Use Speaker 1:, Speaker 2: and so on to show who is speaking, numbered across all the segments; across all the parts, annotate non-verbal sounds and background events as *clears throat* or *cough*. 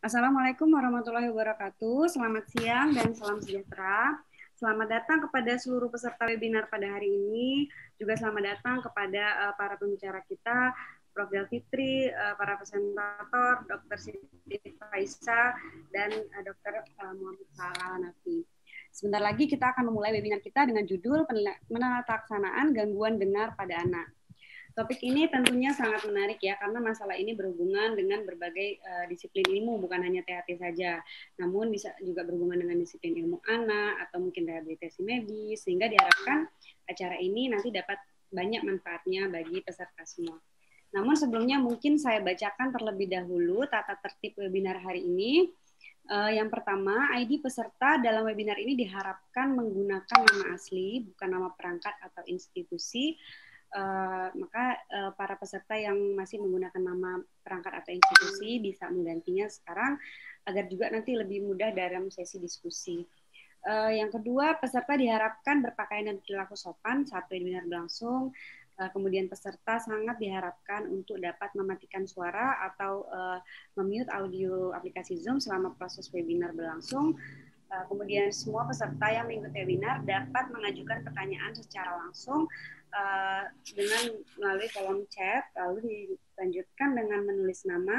Speaker 1: Assalamualaikum warahmatullahi wabarakatuh. Selamat siang dan salam sejahtera. Selamat datang kepada seluruh peserta webinar pada hari ini. Juga selamat datang kepada eh, para pembicara kita, Prof. Del Fitri, eh, para presentator, Dr. Siti Faisa, dan eh, Dr. Uh, Muhammad Salah Nafi. Sebentar lagi kita akan memulai webinar kita dengan judul kesanaan Gangguan Dengar pada Anak. Topik ini tentunya sangat menarik ya, karena masalah ini berhubungan dengan berbagai uh, disiplin ilmu, bukan hanya THT saja, namun bisa juga berhubungan dengan disiplin ilmu anak atau mungkin rehabilitasi medis, sehingga diharapkan acara ini nanti dapat banyak manfaatnya bagi peserta semua. Namun sebelumnya mungkin saya bacakan terlebih dahulu tata tertib webinar hari ini. Uh, yang pertama, ID peserta dalam webinar ini diharapkan menggunakan nama asli, bukan nama perangkat atau institusi, Uh, maka uh, para peserta yang masih menggunakan nama perangkat atau institusi bisa menggantinya sekarang agar juga nanti lebih mudah dalam sesi diskusi. Uh, yang kedua, peserta diharapkan berpakaian dan perilaku sopan saat webinar berlangsung. Uh, kemudian peserta sangat diharapkan untuk dapat mematikan suara atau uh, memute audio aplikasi Zoom selama proses webinar berlangsung. Uh, kemudian semua peserta yang mengikuti webinar dapat mengajukan pertanyaan secara langsung Eh, dengan melalui kolom chat lalu dilanjutkan dengan menulis nama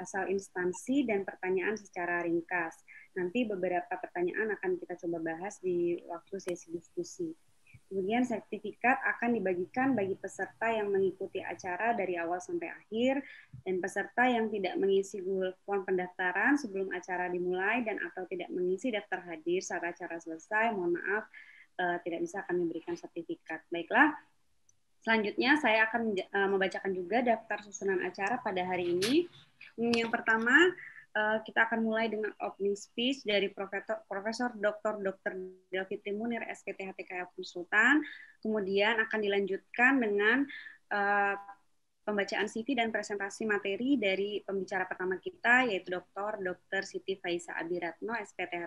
Speaker 1: asal instansi dan pertanyaan secara ringkas. Nanti beberapa pertanyaan akan kita coba bahas di waktu sesi diskusi. Kemudian sertifikat akan dibagikan bagi peserta yang mengikuti acara dari awal sampai akhir dan peserta yang tidak mengisi Google Form pendaftaran sebelum acara dimulai dan atau tidak mengisi daftar hadir saat acara selesai, mohon maaf, uh, tidak bisa akan memberikan sertifikat. Baiklah, selanjutnya saya akan uh, membacakan juga daftar susunan acara pada hari ini. Hmm, yang pertama, uh, kita akan mulai dengan opening speech dari Profesor, Profesor Dr. Dr. Delvi Timunir, SKT HTKF Sultan. Kemudian akan dilanjutkan dengan uh, pembacaan CV dan presentasi materi dari pembicara pertama kita, yaitu Dr. Dr. Siti Faisa Abiratno, SPT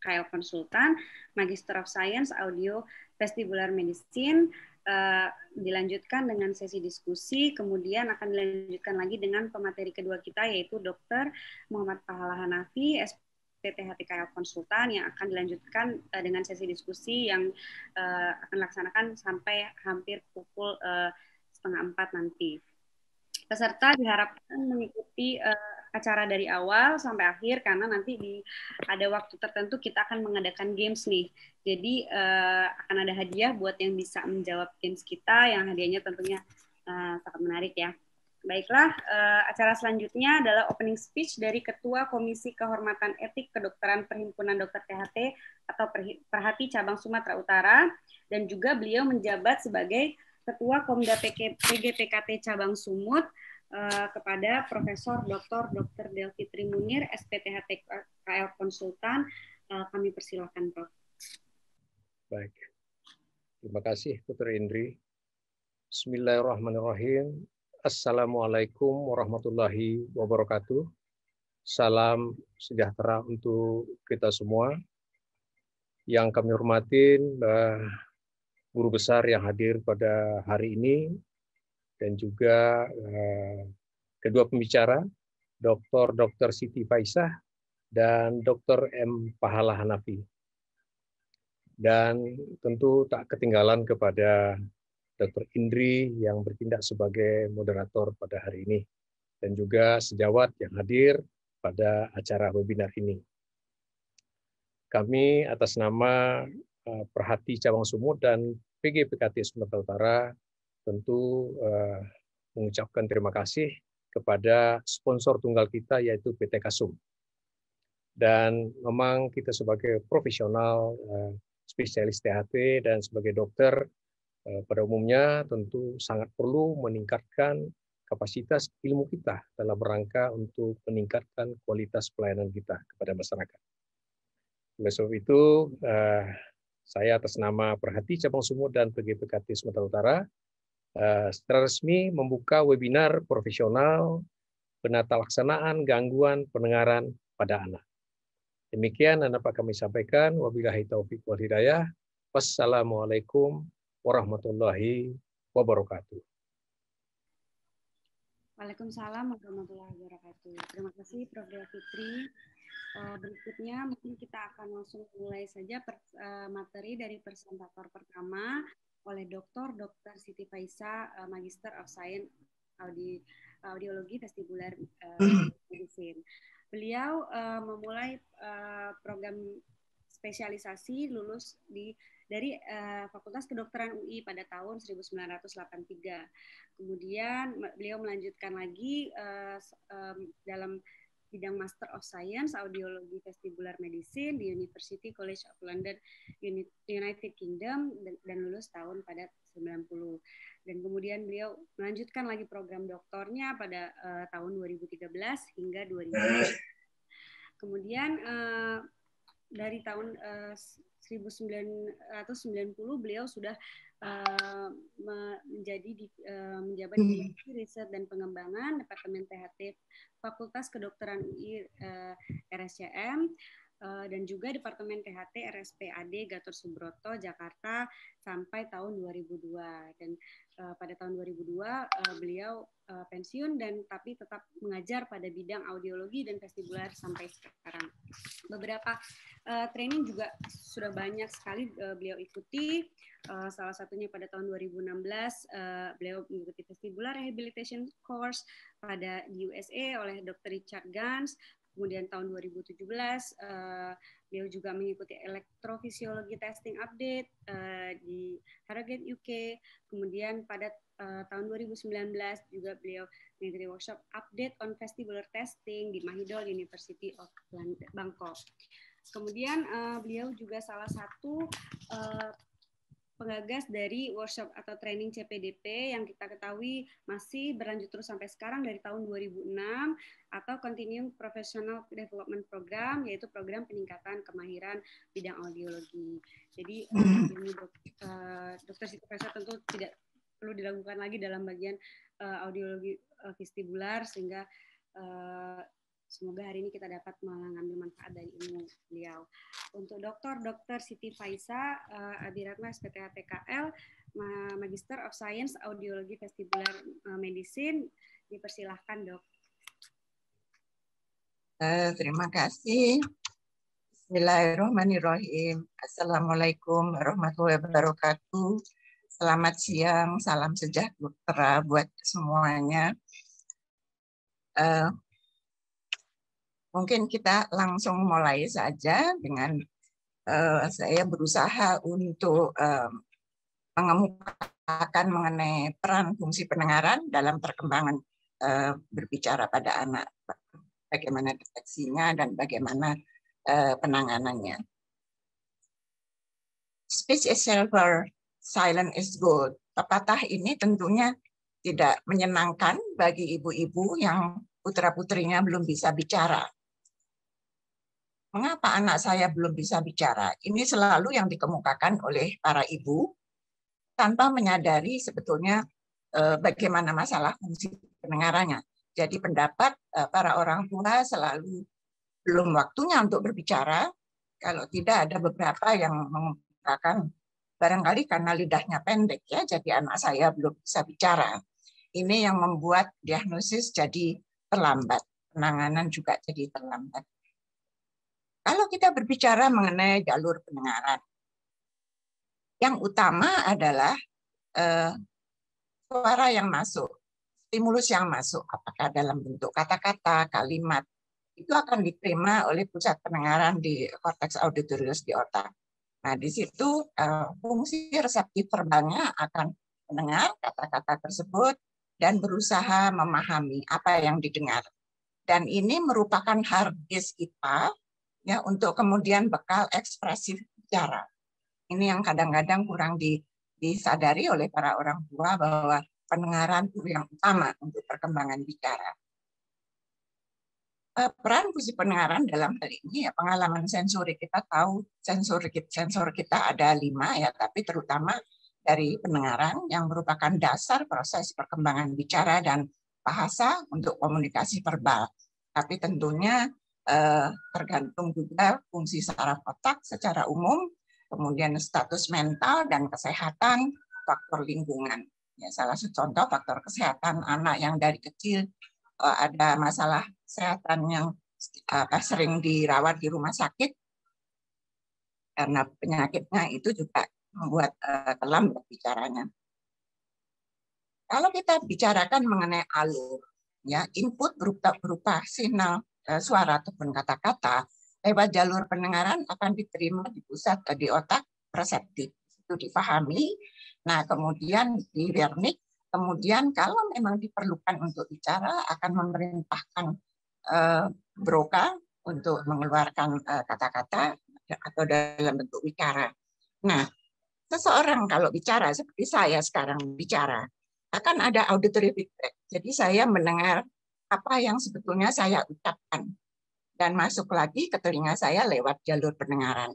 Speaker 1: KL Konsultan, Magister of Science Audio Vestibular Medicine, uh, dilanjutkan dengan sesi diskusi, kemudian akan dilanjutkan lagi dengan pemateri kedua kita yaitu Dr. Muhammad Pahala Hanafi, PTHTKL konsultan yang akan dilanjutkan uh, dengan sesi diskusi yang uh, akan dilaksanakan sampai hampir pukul uh, setengah empat nanti. Peserta diharapkan mengikuti uh, acara dari awal sampai akhir karena nanti di ada waktu tertentu kita akan mengadakan games nih. Jadi uh, akan ada hadiah buat yang bisa menjawab games kita yang hadiahnya tentunya uh, sangat menarik ya. Baiklah, uh, acara selanjutnya adalah opening speech dari Ketua Komisi Kehormatan Etik Kedokteran Perhimpunan Dokter THT atau Perhati Cabang Sumatera Utara dan juga beliau menjabat sebagai Ketua Komda PGPKT Cabang Sumut Eh, kepada Profesor Dr. Dr. Delvi Trimunir, SPTH KL Konsultan. Eh, kami persilahkan Prof.
Speaker 2: Baik. Terima kasih, Putri Indri. Bismillahirrahmanirrahim. Assalamualaikum warahmatullahi wabarakatuh. Salam sejahtera untuk kita semua. Yang kami hormatin, uh, guru besar yang hadir pada hari ini, dan juga eh, kedua pembicara, Dr. Dr. Siti Faisah dan Dr. M. Pahala Hanafi. Dan tentu tak ketinggalan kepada Dr. Indri yang bertindak sebagai moderator pada hari ini dan juga sejawat yang hadir pada acara webinar ini. Kami atas nama eh, Perhati Cabang Sumut dan PGPKT Sumatera Utara tentu eh, mengucapkan terima kasih kepada sponsor tunggal kita yaitu PT Kasum. Dan memang kita sebagai profesional eh, spesialis THT dan sebagai dokter eh, pada umumnya tentu sangat perlu meningkatkan kapasitas ilmu kita dalam rangka untuk meningkatkan kualitas pelayanan kita kepada masyarakat. Oleh sebab itu, saya atas nama Perhati Cabang Sumut dan PGPKT Sumatera Utara Eh, secara resmi membuka webinar profesional penata laksanaan gangguan pendengaran pada anak. Demikian yang dapat kami sampaikan. Wabillahi taufiq wal hidayah. Wassalamualaikum warahmatullahi wabarakatuh.
Speaker 1: Waalaikumsalam warahmatullahi wabarakatuh. Terima kasih Prof. Fitri. Eh, berikutnya mungkin kita akan langsung mulai saja eh, materi dari presentator pertama oleh Dr. Dr. Siti Faisa, uh, eh, Magister of Science Audi, Audiologi Vestibular uh, *clears throat* Medicine. Beliau uh, memulai uh, program spesialisasi lulus di dari uh, Fakultas Kedokteran UI pada tahun 1983. Kemudian beliau melanjutkan lagi uh, um, dalam bidang Master of Science Audiologi Vestibular Medicine di University College of London United Kingdom dan lulus tahun pada 90. Dan kemudian beliau melanjutkan lagi program doktornya pada uh, tahun 2013 hingga 2000. Kemudian uh, dari tahun eh, uh, 1990 beliau sudah uh, menjadi di, uh, menjabat di hmm. Riset dan Pengembangan Departemen THT Fakultas Kedokteran UI uh, eh, RSCM uh, dan juga Departemen THT RSPAD Gatot Subroto Jakarta sampai tahun 2002 dan Eh, pada tahun 2002 uh, eh, beliau eh, pensiun dan tapi tetap mengajar pada bidang audiologi dan vestibular sampai sekarang. Beberapa training juga sudah banyak sekali beliau ikuti. salah satunya pada tahun 2016 uh, beliau mengikuti vestibular rehabilitation course pada di USA oleh Dr. Richard Gans. Kemudian tahun 2017 uh, eh, beliau juga mengikuti elektrofisiologi testing update uh, di Harrogate UK. Kemudian pada uh, tahun 2019 juga beliau mengikuti workshop update on vestibular testing di Mahidol University of Bangkok. Kemudian uh, beliau juga salah satu uh, Pengagas dari workshop atau training CPDP yang kita ketahui masih berlanjut terus sampai sekarang dari tahun 2006 atau Continuing Professional Development Program yaitu program peningkatan kemahiran bidang audiologi. Jadi ini dok, uh, dokter Siti Faisal tentu tidak perlu dilakukan lagi dalam bagian uh, audiologi uh, vestibular sehingga uh, Semoga hari ini kita dapat mengambil manfaat dari ilmu beliau. Untuk dokter, dokter Siti Faisa, uh, eh, Adiratma SPTH PKL, Magister of Science Audiologi Vestibular eh, Medicine, dipersilahkan dok. Eh,
Speaker 3: terima kasih. Bismillahirrahmanirrahim. Assalamualaikum warahmatullahi wabarakatuh. Selamat siang, salam sejahtera buat semuanya. Mungkin kita langsung mulai saja dengan uh, saya berusaha untuk uh, mengemukakan mengenai peran fungsi pendengaran dalam perkembangan uh, berbicara pada anak, bagaimana deteksinya dan bagaimana uh, penanganannya. Speech is silver, silent is gold. Pepatah ini tentunya tidak menyenangkan bagi ibu-ibu yang putra-putrinya belum bisa bicara mengapa anak saya belum bisa bicara? Ini selalu yang dikemukakan oleh para ibu tanpa menyadari sebetulnya eh, bagaimana masalah fungsi pendengarannya. Jadi pendapat eh, para orang tua selalu belum waktunya untuk berbicara, kalau tidak ada beberapa yang mengemukakan barangkali karena lidahnya pendek ya, jadi anak saya belum bisa bicara. Ini yang membuat diagnosis jadi terlambat, penanganan juga jadi terlambat. Kalau kita berbicara mengenai jalur pendengaran, yang utama adalah eh, suara yang masuk, stimulus yang masuk, apakah dalam bentuk kata-kata, kalimat, itu akan diterima oleh pusat pendengaran di korteks auditorius di otak. Nah, di situ eh, fungsi reseptif verbalnya akan mendengar kata-kata tersebut dan berusaha memahami apa yang didengar. Dan ini merupakan hard disk kita ya untuk kemudian bekal ekspresi bicara. Ini yang kadang-kadang kurang di, disadari oleh para orang tua bahwa pendengaran itu yang utama untuk perkembangan bicara. Eh, peran fungsi pendengaran dalam hal ini ya pengalaman sensori kita tahu sensor sensor kita ada lima ya tapi terutama dari pendengaran yang merupakan dasar proses perkembangan bicara dan bahasa untuk komunikasi verbal. Tapi tentunya Eh, tergantung juga fungsi saraf otak secara umum, kemudian status mental dan kesehatan, faktor lingkungan. Ya, salah satu contoh faktor kesehatan anak yang dari kecil eh, ada masalah kesehatan yang apa, eh, sering dirawat di rumah sakit karena penyakitnya itu juga membuat uh, kelam berbicaranya. Kalau kita bicarakan mengenai alur, ya input berupa, berupa sinyal Eh, suara ataupun kata-kata lewat jalur pendengaran akan diterima di pusat atau di otak reseptif itu difahami. Nah kemudian di wernik kemudian kalau memang diperlukan untuk bicara akan memerintahkan uh, eh, broka untuk mengeluarkan eh, kata-kata uh, atau dalam bentuk bicara. Nah seseorang kalau bicara seperti saya sekarang bicara akan ada auditory feedback. Jadi saya mendengar apa yang sebetulnya saya ucapkan dan masuk lagi ke telinga saya lewat jalur pendengaran.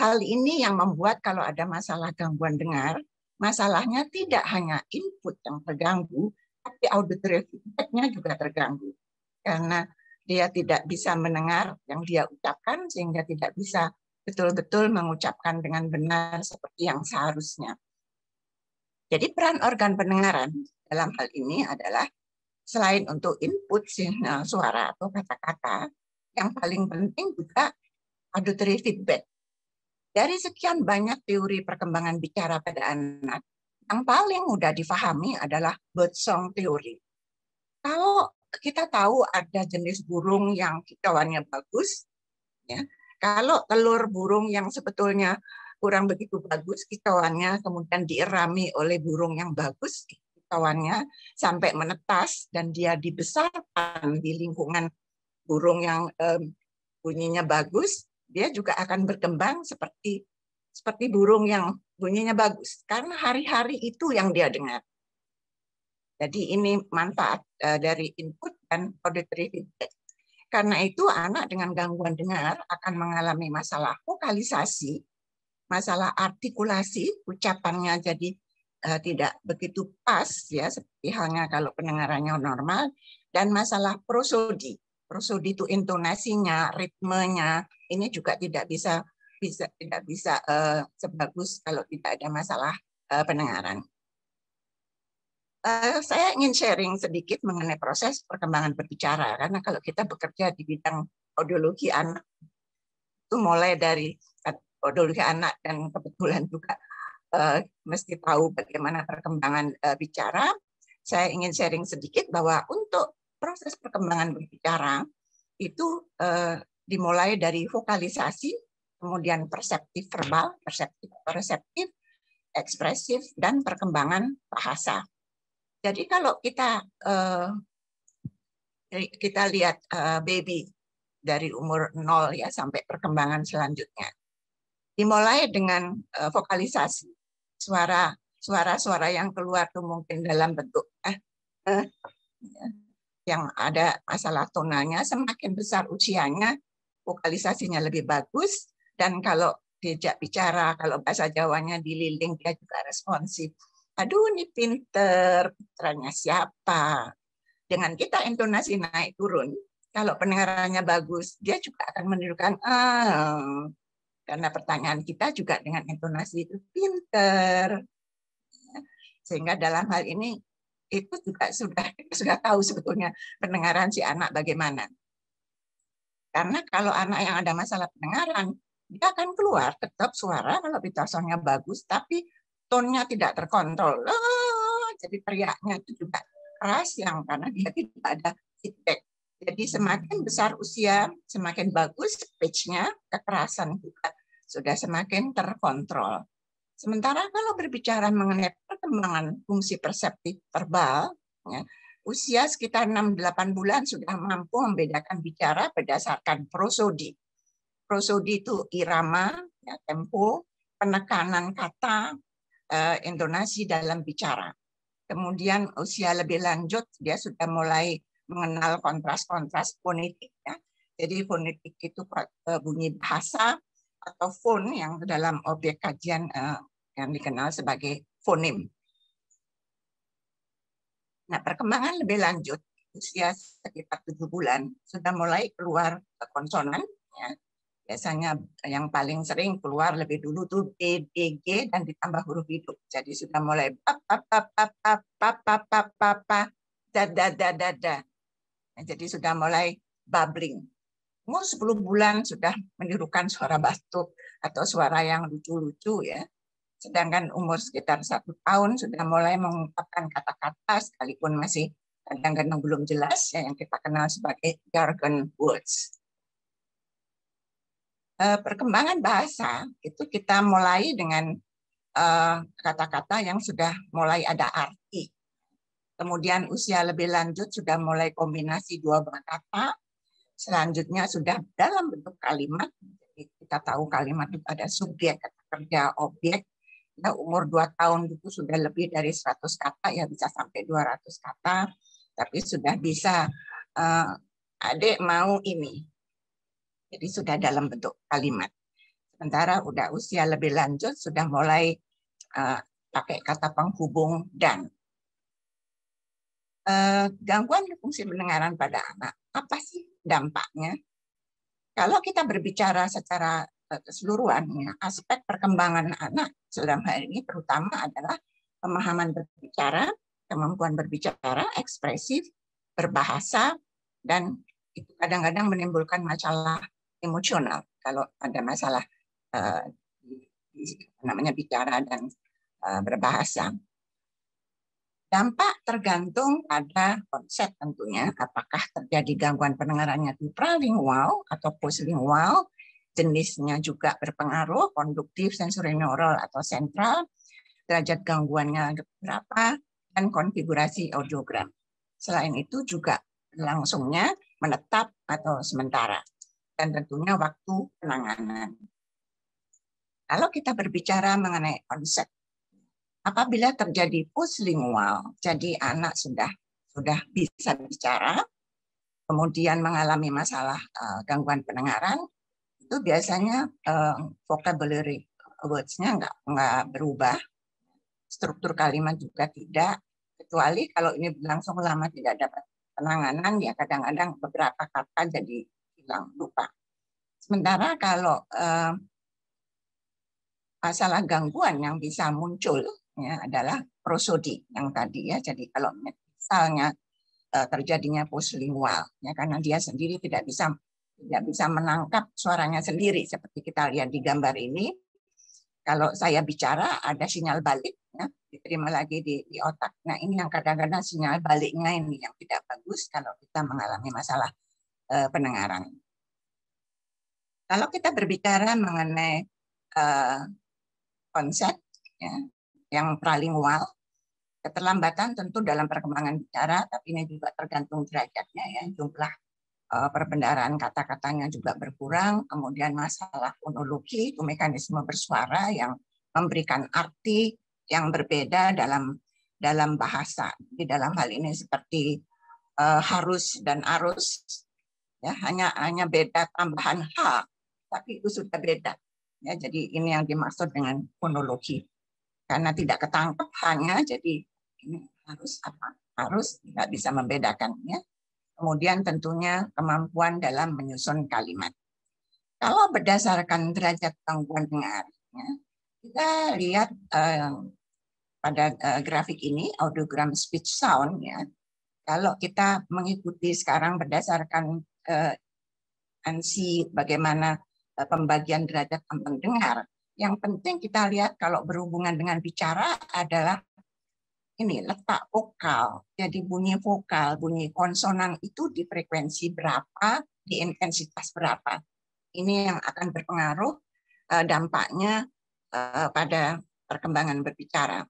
Speaker 3: Hal ini yang membuat kalau ada masalah gangguan dengar, masalahnya tidak hanya input yang terganggu, tapi auditory feedback-nya juga terganggu. Karena dia tidak bisa mendengar yang dia ucapkan, sehingga tidak bisa betul-betul mengucapkan dengan benar seperti yang seharusnya. Jadi peran organ pendengaran dalam hal ini adalah selain untuk input sinyal suara atau kata-kata, yang paling penting juga auditory feedback. Dari sekian banyak teori perkembangan bicara pada anak, yang paling mudah difahami adalah birdsong teori. Kalau kita tahu ada jenis burung yang kicauannya bagus, ya. Kalau telur burung yang sebetulnya kurang begitu bagus kicauannya kemudian dierami oleh burung yang bagus, kawannya sampai menetas dan dia dibesarkan di lingkungan burung yang um, bunyinya bagus, dia juga akan berkembang seperti seperti burung yang bunyinya bagus karena hari-hari itu yang dia dengar. Jadi ini manfaat uh, dari input dan auditory feedback. Karena itu anak dengan gangguan dengar akan mengalami masalah vokalisasi, masalah artikulasi, ucapannya jadi uh, tidak begitu pas ya seperti halnya kalau pendengarannya normal dan masalah prosodi. Prosodi itu intonasinya, ritmenya ini juga tidak bisa bisa tidak bisa uh, sebagus kalau tidak ada masalah uh, pendengaran. Uh, saya ingin sharing sedikit mengenai proses perkembangan berbicara karena kalau kita bekerja di bidang audiologi anak itu mulai dari audiologi anak dan kebetulan juga Eh, mesti tahu bagaimana perkembangan eh, bicara. Saya ingin sharing sedikit bahwa untuk proses perkembangan berbicara itu eh, dimulai dari vokalisasi, kemudian perseptif verbal, perseptif reseptif, ekspresif, dan perkembangan bahasa. Jadi kalau kita kita lihat baby dari umur 0 ya sampai perkembangan selanjutnya. Dimulai dengan vokalisasi suara suara-suara yang keluar tuh mungkin dalam bentuk eh, eh ya, yang ada masalah tonanya semakin besar usianya vokalisasinya lebih bagus dan kalau diajak bicara kalau bahasa Jawanya dililing dia juga responsif aduh ini pinter ternyata siapa dengan kita intonasi naik turun kalau pendengarannya bagus dia juga akan menirukan ah karena pertanyaan kita juga dengan intonasi itu pinter sehingga dalam hal ini itu juga sudah *laughs* sudah tahu sebetulnya pendengaran si anak bagaimana karena kalau anak yang ada masalah pendengaran dia akan keluar tetap suara kalau pitosonya bagus tapi tonnya tidak terkontrol oh, jadi teriaknya itu juga keras yang karena dia tidak ada feedback jadi semakin besar usia, semakin bagus pitch nya kekerasan juga sudah semakin terkontrol. Sementara kalau berbicara mengenai perkembangan fungsi perseptif verbal, ya, usia sekitar 6-8 bulan sudah mampu membedakan bicara berdasarkan prosodi. Prosodi itu irama, ya, tempo, penekanan kata, eh, intonasi dalam bicara. Kemudian usia lebih lanjut, dia sudah mulai mengenal kontras-kontras fonetik ya. Jadi fonetik itu bunyi bahasa atau fon yang dalam objek kajian yang dikenal sebagai fonim. Nah, perkembangan lebih lanjut usia sekitar tujuh bulan sudah mulai keluar konsonan ya. Biasanya yang paling sering keluar lebih dulu tuh B, B, G dan ditambah huruf hidup. Jadi sudah mulai pa pa pa pa pa pa pa pa pa, pa da da da da da Nah, jadi sudah mulai bubbling. Umur 10 bulan sudah menirukan suara batuk atau suara yang lucu-lucu ya. Sedangkan umur sekitar satu tahun sudah mulai mengungkapkan kata-kata sekalipun masih kadang-kadang belum jelas ya, yang kita kenal sebagai jargon words. Eh, perkembangan bahasa itu kita mulai dengan eh, kata-kata yang sudah mulai ada arti Kemudian usia lebih lanjut sudah mulai kombinasi dua kata. Selanjutnya sudah dalam bentuk kalimat. Jadi kita tahu kalimat itu ada subjek, kata kerja, objek. Nah umur dua tahun itu sudah lebih dari 100 kata, ya bisa sampai 200 kata. Tapi sudah bisa, uh, adik mau ini. Jadi sudah dalam bentuk kalimat. Sementara udah usia lebih lanjut, sudah mulai uh, pakai kata penghubung dan Eh, gangguan fungsi pendengaran pada anak, apa sih dampaknya? Kalau kita berbicara secara eh, keseluruhan, aspek perkembangan anak dalam hal ini terutama adalah pemahaman berbicara, kemampuan berbicara, ekspresif, berbahasa, dan itu kadang-kadang menimbulkan masalah emosional kalau ada masalah eh, namanya bicara dan berbahasa. Dampak tergantung pada konsep tentunya, apakah terjadi gangguan pendengarannya di pralingual atau postlingual, jenisnya juga berpengaruh, konduktif, sensori neural atau sentral, derajat gangguannya berapa, dan konfigurasi audiogram. Selain itu juga langsungnya menetap atau sementara, dan tentunya waktu penanganan. Kalau kita berbicara mengenai konsep apabila terjadi puslingual, jadi anak sudah sudah bisa bicara, kemudian mengalami masalah uh, gangguan pendengaran, itu biasanya uh, vocabulary words-nya nggak nggak berubah, struktur kalimat juga tidak, kecuali kalau ini berlangsung lama tidak dapat penanganan, ya kadang-kadang beberapa kata jadi hilang lupa. Sementara kalau uh, masalah gangguan yang bisa muncul ya, adalah prosodi yang tadi ya. Jadi kalau misalnya e, terjadinya posliwal ya karena dia sendiri tidak bisa tidak bisa menangkap suaranya sendiri seperti kita lihat di gambar ini. Kalau saya bicara ada sinyal balik ya, diterima lagi di, di otak. Nah ini yang kadang-kadang sinyal baliknya ini yang tidak bagus kalau kita mengalami masalah e, pendengaran. Kalau kita berbicara mengenai e, konsep ya, yang pralingual. Keterlambatan tentu dalam perkembangan bicara, tapi ini juga tergantung derajatnya ya, jumlah uh, perbendaharaan kata-katanya juga berkurang, kemudian masalah fonologi itu mekanisme bersuara yang memberikan arti yang berbeda dalam dalam bahasa. Di dalam hal ini seperti uh, harus dan arus ya hanya hanya beda tambahan h tapi itu sudah beda. Ya, jadi ini yang dimaksud dengan fonologi karena tidak ketangkep hanya jadi ini harus apa harus tidak bisa membedakannya kemudian tentunya kemampuan dalam menyusun kalimat kalau berdasarkan derajat gangguan dengarnya kita lihat eh, pada eh, grafik ini audiogram speech sound ya kalau kita mengikuti sekarang berdasarkan eh, ANSI bagaimana eh, pembagian derajat pendengar yang penting kita lihat kalau berhubungan dengan bicara adalah ini letak vokal. Jadi bunyi vokal, bunyi konsonan itu di frekuensi berapa, di intensitas berapa. Ini yang akan berpengaruh eh, dampaknya eh, pada perkembangan berbicara.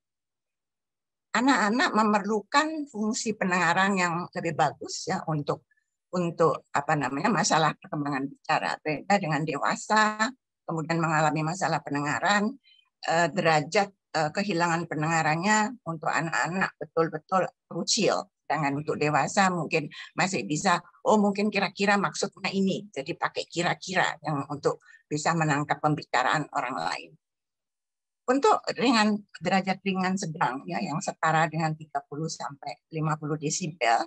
Speaker 3: Anak-anak memerlukan fungsi pendengaran yang lebih bagus ya untuk untuk apa namanya masalah perkembangan bicara beda dengan dewasa kemudian mengalami masalah pendengaran, eh, derajat eh, kehilangan pendengarannya untuk anak-anak betul-betul krusial. Sedangkan untuk dewasa mungkin masih bisa, oh mungkin kira-kira maksudnya ini. Jadi pakai kira-kira yang untuk bisa menangkap pembicaraan orang lain. Untuk ringan derajat ringan sedang ya yang setara dengan 30 sampai 50 desibel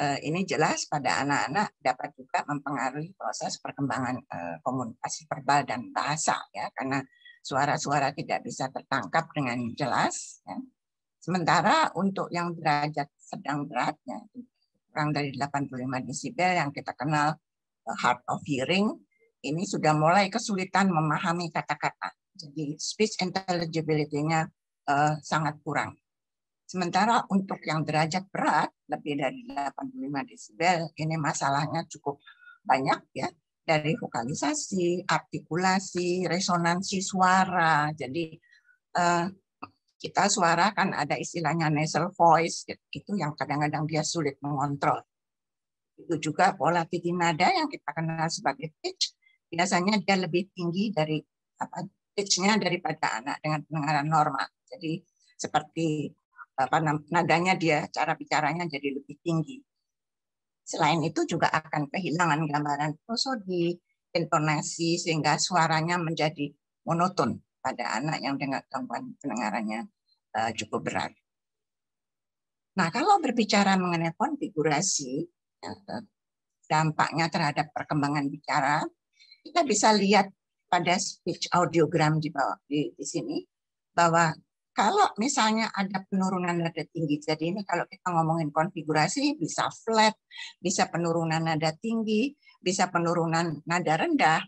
Speaker 3: Eh, ini jelas pada anak-anak dapat juga mempengaruhi proses perkembangan eh, komunikasi verbal dan bahasa ya karena suara-suara tidak bisa tertangkap dengan jelas ya. Sementara untuk yang derajat sedang beratnya kurang dari 85 desibel yang kita kenal eh, hard of hearing ini sudah mulai kesulitan memahami kata-kata. Jadi speech intelligibility-nya sangat kurang. Sementara untuk yang derajat berat lebih dari 85 desibel ini masalahnya cukup banyak ya dari vokalisasi, artikulasi, resonansi suara. Jadi eh, kita suara kan ada istilahnya nasal voice itu yang kadang-kadang dia sulit mengontrol. Itu juga pola titik nada yang kita kenal sebagai pitch biasanya dia lebih tinggi dari apa pitch-nya daripada anak dengan pendengaran normal. Jadi seperti apa nadanya dia, cara bicaranya jadi lebih tinggi. Selain itu juga akan kehilangan gambaran prosodi, intonasi sehingga suaranya menjadi monoton pada anak yang dengan gangguan pendengarannya eh, cukup berat. Nah, kalau berbicara mengenai konfigurasi ya, dampaknya terhadap perkembangan bicara, kita bisa lihat pada speech audiogram di bawah di, di sini bahwa kalau misalnya ada penurunan nada tinggi, jadi ini kalau kita ngomongin konfigurasi bisa flat, bisa penurunan nada tinggi, bisa penurunan nada rendah.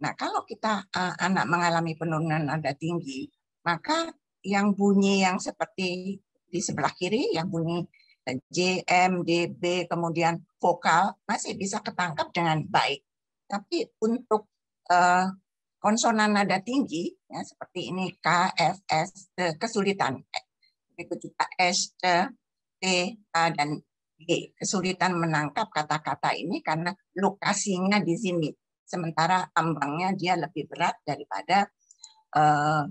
Speaker 3: Nah, kalau kita uh, anak mengalami penurunan nada tinggi, maka yang bunyi yang seperti di sebelah kiri, yang bunyi J, M, D, B, kemudian vokal masih bisa ketangkap dengan baik. Tapi untuk uh, konsonan nada tinggi ya seperti ini K, F, S, T, eh, kesulitan. Begitu juga S, T, T, A dan G. Kesulitan menangkap kata-kata ini karena lokasinya di sini. Sementara ambangnya dia lebih berat daripada uh,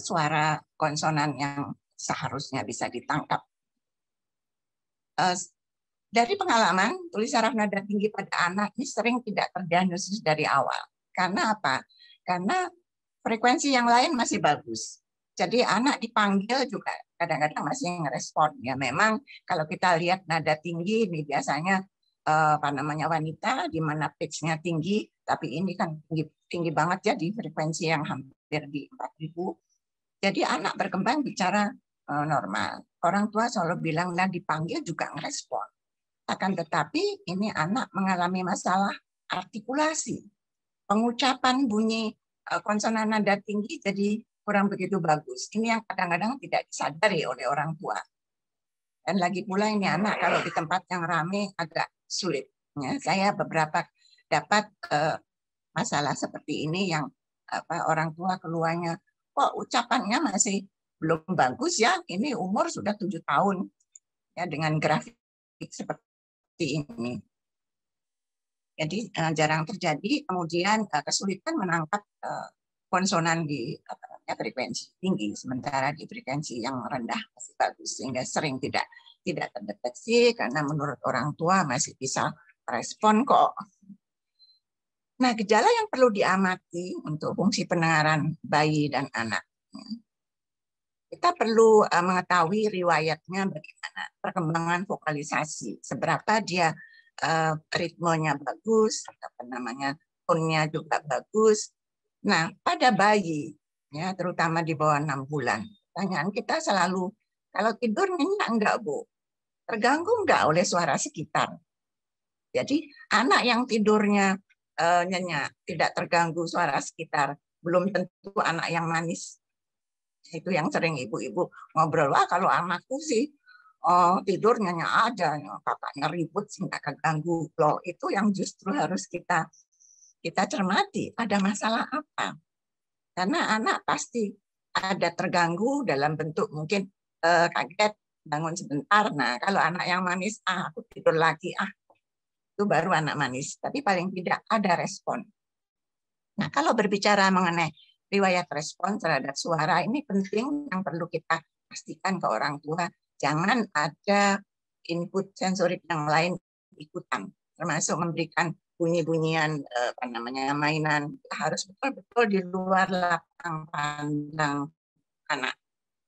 Speaker 3: suara konsonan yang seharusnya bisa ditangkap. Uh, dari pengalaman, tulis saraf nada tinggi pada anak ini sering tidak terdiagnosis dari awal. Karena apa? Karena frekuensi yang lain masih bagus. Jadi anak dipanggil juga kadang-kadang masih ngerespon ya. Memang kalau kita lihat nada tinggi ini biasanya eh, apa namanya wanita di mana pitch-nya tinggi, tapi ini kan tinggi, tinggi banget jadi ya frekuensi yang hampir di 4000. Jadi anak berkembang bicara eh, normal. Orang tua selalu bilang nah dipanggil juga ngerespon. Akan tetapi ini anak mengalami masalah artikulasi pengucapan bunyi e, konsonan nada tinggi jadi kurang begitu bagus. Ini yang kadang-kadang tidak disadari oleh orang tua. Dan lagi pula ini anak kalau di tempat yang ramai agak sulit. Ya, saya beberapa dapat uh, masalah seperti ini yang apa orang tua keluarnya kok ucapannya masih belum bagus ya ini umur sudah tujuh tahun ya dengan grafik seperti ini jadi uh, jarang terjadi kemudian uh, kesulitan menangkap uh, konsonan di uh, frekuensi tinggi sementara di frekuensi yang rendah masih bagus sehingga sering tidak tidak terdeteksi karena menurut orang tua masih bisa respon kok. Nah, gejala yang perlu diamati untuk fungsi pendengaran bayi dan anak. Kita perlu mengetahui riwayatnya bagaimana perkembangan vokalisasi, seberapa dia uh, eh, ritmenya bagus, apa namanya punya juga bagus. Nah, pada bayi, ya terutama di bawah enam bulan, pertanyaan kita selalu kalau tidur nyenyak enggak bu? Terganggu enggak oleh suara sekitar? Jadi anak yang tidurnya uh, nyenyak, tidak terganggu suara sekitar, belum tentu anak yang manis. Itu yang sering ibu-ibu ngobrol, wah kalau anakku sih Oh eh, tidur nyanyi aja, nah, kakaknya ribut sehingga nggak keganggu. Loh, itu yang justru harus kita kita cermati ada masalah apa. Karena anak pasti ada terganggu dalam bentuk mungkin eh, kaget bangun sebentar. Nah, kalau anak yang manis, ah aku tidur lagi, ah itu baru anak manis. Tapi paling tidak ada respon. Nah, kalau berbicara mengenai riwayat respon terhadap suara ini penting yang perlu kita pastikan ke orang tua jangan ada input sensorik yang lain ikutan, termasuk memberikan bunyi-bunyian eh, apa namanya mainan harus betul-betul di luar lapang pandang anak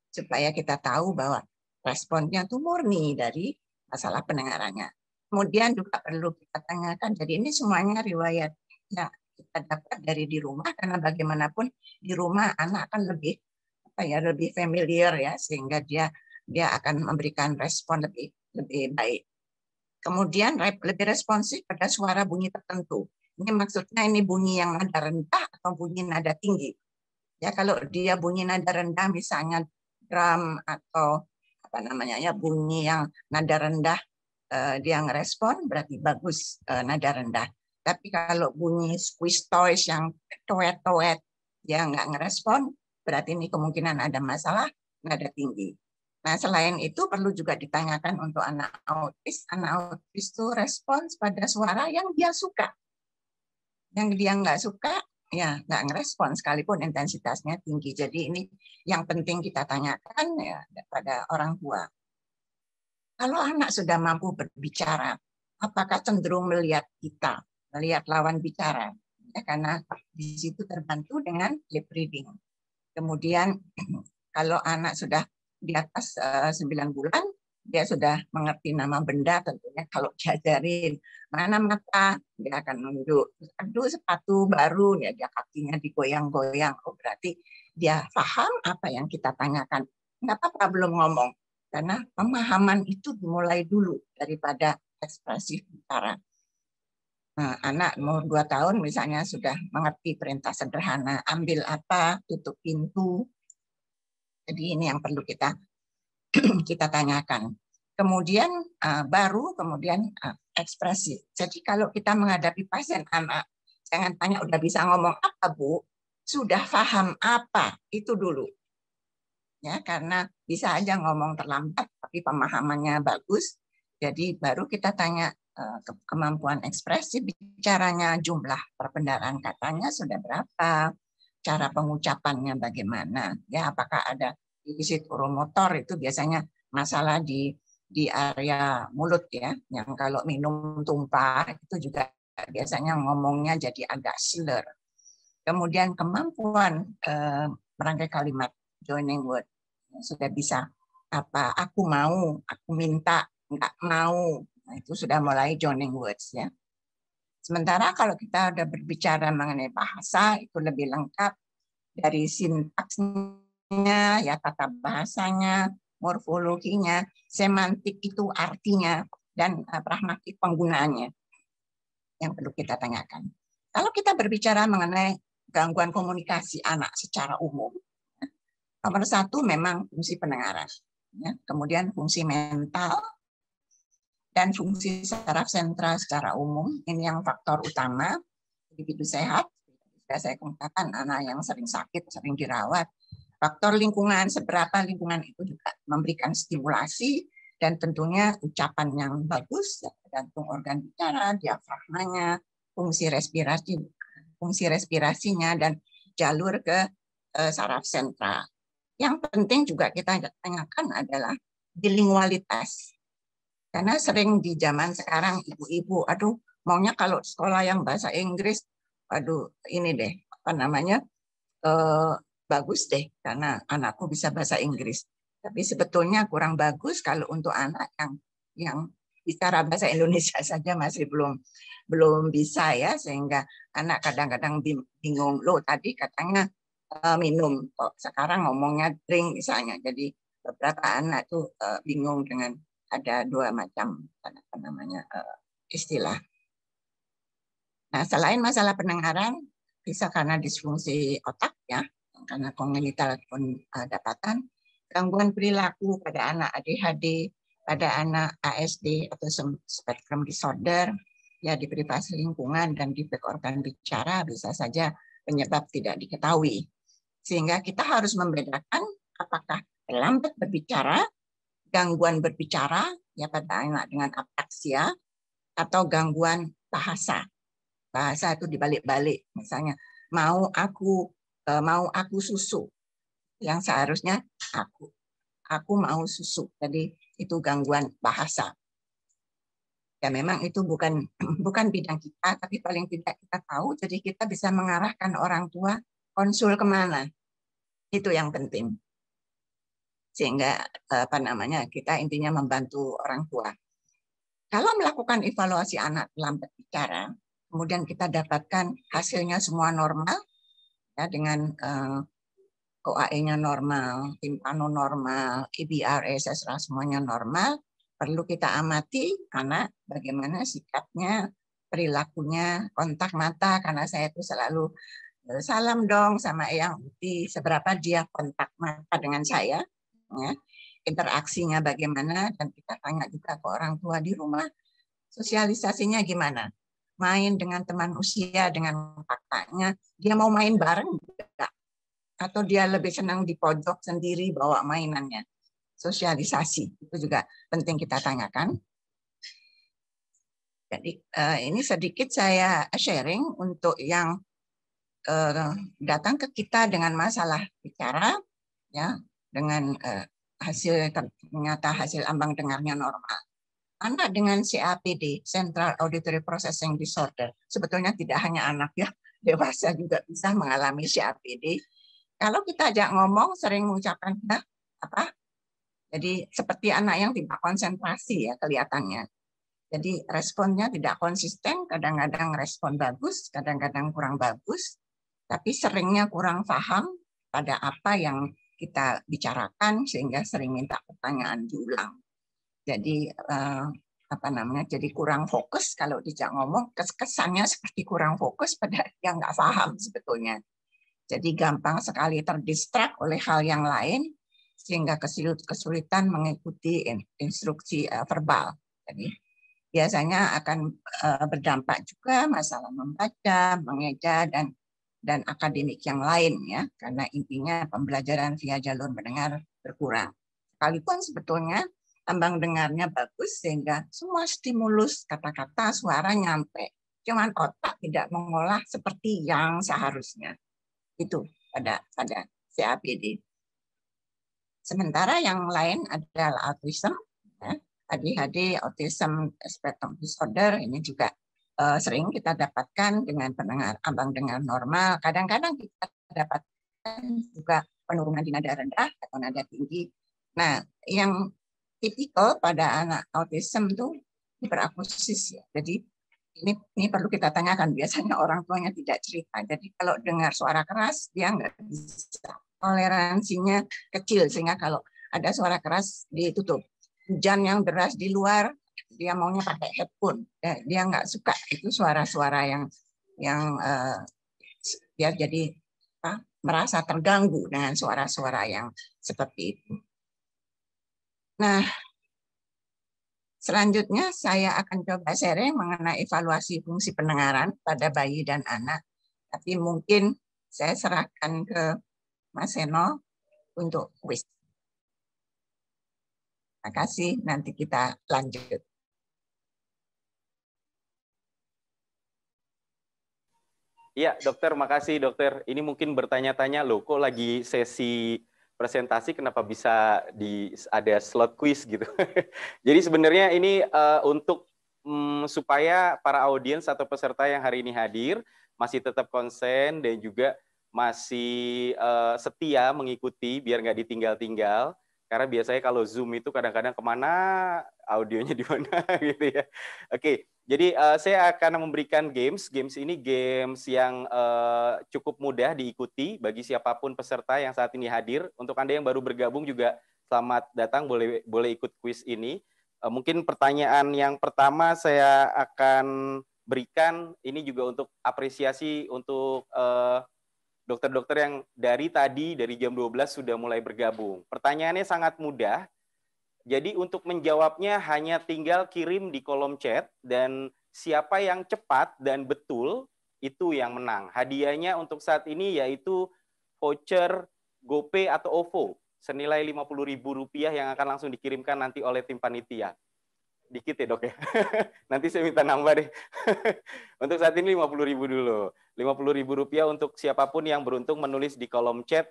Speaker 3: supaya kita tahu bahwa responnya itu murni dari masalah pendengarannya. Kemudian juga perlu kita tanyakan, jadi ini semuanya riwayat yang kita dapat dari di rumah karena bagaimanapun di rumah anak akan lebih apa ya lebih familiar ya sehingga dia dia akan memberikan respon lebih lebih baik. Kemudian lebih responsif pada suara bunyi tertentu. Ini maksudnya ini bunyi yang nada rendah atau bunyi nada tinggi. Ya kalau dia bunyi nada rendah misalnya drum atau apa namanya ya bunyi yang nada rendah eh, dia ngerespon berarti bagus eh, nada rendah. Tapi kalau bunyi squeeze toys yang toet toet dia ya nggak ngerespon berarti ini kemungkinan ada masalah nada tinggi. Nah, selain itu perlu juga ditanyakan untuk anak autis. Anak autis itu respons pada suara yang dia suka. Yang dia nggak suka, ya nggak ngerespon sekalipun intensitasnya tinggi. Jadi ini yang penting kita tanyakan ya pada orang tua. Kalau anak sudah mampu berbicara, apakah cenderung melihat kita, melihat lawan bicara? Ya, karena di situ terbantu dengan lip reading. Kemudian *clears throat* kalau anak sudah di atas eh, sembilan bulan dia sudah mengerti nama benda tentunya kalau diajarin mana mata dia akan nunjuk aduh sepatu baru ya dia kakinya digoyang-goyang oh berarti dia paham apa yang kita tanyakan kenapa apa belum ngomong karena pemahaman itu dimulai dulu daripada ekspresi bicara nah, anak umur dua tahun misalnya sudah mengerti perintah sederhana ambil apa tutup pintu jadi ini yang perlu kita *clears throat* kita tanyakan. Kemudian uh, baru kemudian uh, ekspresi. Jadi kalau kita menghadapi pasien anak, jangan tanya udah bisa ngomong apa bu, sudah paham apa itu dulu. Ya karena bisa aja ngomong terlambat, tapi pemahamannya bagus. Jadi baru kita tanya eh, kemampuan ekspresi, bicaranya jumlah perbendaharaan katanya sudah berapa, cara pengucapannya bagaimana ya apakah ada defisit uromotor itu biasanya masalah di di area mulut ya yang kalau minum tumpah itu juga biasanya ngomongnya jadi agak slur kemudian kemampuan eh, merangkai kalimat joining word ya, sudah bisa apa aku mau aku minta nggak mau nah, itu sudah mulai joining words ya Sementara kalau kita sudah berbicara mengenai bahasa itu lebih lengkap dari sintaksnya, ya tata bahasanya, morfologinya, semantik itu artinya dan eh, pragmatik penggunaannya yang perlu kita tanyakan. Kalau kita berbicara mengenai gangguan komunikasi anak secara umum, nomor satu memang fungsi pendengaran, ya. kemudian fungsi mental, dan fungsi saraf sentral secara umum. Ini yang faktor utama individu sehat. Sudah saya katakan anak yang sering sakit, sering dirawat. Faktor lingkungan, seberapa lingkungan itu juga memberikan stimulasi dan tentunya ucapan yang bagus, tergantung organ bicara, diafragmanya, fungsi respirasi, fungsi respirasinya dan jalur ke eh, saraf sentral. Yang penting juga kita tanyakan adalah bilingualitas karena sering di zaman sekarang ibu-ibu, aduh maunya kalau sekolah yang bahasa Inggris, aduh ini deh, apa namanya, eh, bagus deh karena anakku bisa bahasa Inggris. Tapi sebetulnya kurang bagus kalau untuk anak yang yang bicara bahasa Indonesia *laughs* saja masih belum belum bisa ya sehingga anak kadang-kadang bingung loh tadi katanya eh, minum kok sekarang ngomongnya drink misalnya jadi beberapa anak tuh eh, bingung dengan ada dua macam apa namanya eh, istilah. Nah, selain masalah pendengaran, bisa karena disfungsi otak ya, karena kongenital ataupun eh, dapatan, gangguan perilaku pada anak ADHD, pada anak ASD atau spektrum disorder, ya di privasi lingkungan dan di organ bicara bisa saja penyebab tidak diketahui. Sehingga kita harus membedakan apakah lambat berbicara gangguan berbicara ya katakanlah dengan apraksia atau gangguan bahasa. Bahasa itu dibalik-balik misalnya mau aku eh, mau aku susu yang seharusnya aku aku mau susu. Jadi itu gangguan bahasa. Ya memang itu bukan *laughs* bukan bidang kita, tapi paling tidak kita tahu. Jadi kita bisa mengarahkan orang tua konsul kemana. Itu yang penting sehingga eh, apa namanya kita intinya membantu orang tua. Kalau melakukan evaluasi anak dalam berbicara, kemudian kita dapatkan hasilnya semua normal ya dengan eh, OAE-nya normal, timpano normal, IBR, e SSRA e, semuanya normal, perlu kita amati anak bagaimana sikapnya, perilakunya, kontak mata karena saya itu selalu eh, salam dong sama Eyang Uti, seberapa dia kontak mata dengan saya, anaknya, interaksinya bagaimana, dan kita tanya juga ke orang tua di rumah, sosialisasinya gimana? Main dengan teman usia, dengan kakaknya, dia mau main bareng juga? Atau dia lebih senang di pojok sendiri bawa mainannya? Sosialisasi, itu juga penting kita tanyakan. Jadi eh, ini sedikit saya sharing untuk yang eh, datang ke kita dengan masalah bicara ya dengan uh, hasil ternyata hasil ambang dengarnya normal. Anak dengan CAPD, Central Auditory Processing Disorder, sebetulnya tidak hanya anak ya, *laughs* dewasa juga bisa mengalami CAPD. Kalau kita ajak ngomong, sering mengucapkan nah, apa? Jadi seperti anak yang tidak konsentrasi ya kelihatannya. Jadi responnya tidak konsisten, kadang-kadang respon bagus, kadang-kadang kurang bagus, tapi seringnya kurang paham pada apa yang kita bicarakan sehingga sering minta pertanyaan diulang. Jadi eh, apa namanya? Jadi kurang fokus kalau tidak ngomong kesannya seperti kurang fokus pada yang nggak paham sebetulnya. Jadi gampang sekali terdistrak oleh hal yang lain sehingga kesulitan mengikuti instruksi eh, verbal. Jadi biasanya akan eh, berdampak juga masalah membaca, mengeja dan dan akademik yang lain ya karena intinya pembelajaran via jalur mendengar berkurang. Sekalipun sebetulnya ambang dengarnya bagus sehingga semua stimulus kata-kata suara nyampe. Cuman otak tidak mengolah seperti yang seharusnya. Itu pada pada CAPD. Sementara yang lain adalah autism, ya, ADHD, autism spectrum disorder ini juga Eh, sering kita dapatkan dengan pendengar ambang dengar normal. Kadang-kadang kita dapatkan juga penurunan di nada rendah atau nada tinggi. Nah, yang tipikal pada anak autism itu hiperakusis ya. Jadi ini ini perlu kita tanyakan biasanya orang tuanya tidak cerita. Jadi kalau dengar suara keras dia nggak bisa toleransinya kecil sehingga kalau ada suara keras ditutup. Hujan yang deras di luar dia maunya pakai headphone eh, dia nggak suka itu suara-suara yang yang uh, eh, dia jadi apa, merasa terganggu dengan suara-suara yang seperti itu nah Selanjutnya, saya akan coba sharing mengenai evaluasi fungsi pendengaran pada bayi dan anak. Tapi mungkin saya serahkan ke Mas Seno untuk quiz. Terima kasih, nanti kita lanjut.
Speaker 4: Iya, dokter, makasih dokter. Ini mungkin bertanya-tanya loh, kok lagi sesi presentasi kenapa bisa di ada slot quiz gitu. *laughs* Jadi sebenarnya ini uh, untuk um, supaya para audiens atau peserta yang hari ini hadir masih tetap konsen dan juga masih uh, setia mengikuti biar nggak ditinggal-tinggal. Karena biasanya kalau Zoom itu kadang-kadang kemana, audionya *laughs* di mana gitu ya. Oke, jadi uh, saya akan memberikan games. Games ini games yang uh, cukup mudah diikuti bagi siapapun peserta yang saat ini hadir. Untuk Anda yang baru bergabung juga selamat datang, boleh boleh ikut quiz ini. Uh, mungkin pertanyaan yang pertama saya akan berikan ini juga untuk apresiasi untuk uh, dokter-dokter yang dari tadi dari jam 12 sudah mulai bergabung. Pertanyaannya sangat mudah. Jadi untuk menjawabnya hanya tinggal kirim di kolom chat dan siapa yang cepat dan betul itu yang menang. Hadiahnya untuk saat ini yaitu voucher GoPay atau OVO senilai Rp50.000 yang akan langsung dikirimkan nanti oleh tim panitia dikit ya dok ya. *laughs* Nanti saya minta nambah deh. *laughs* untuk saat ini 50 ribu dulu. 50 ribu rupiah untuk siapapun yang beruntung menulis di kolom chat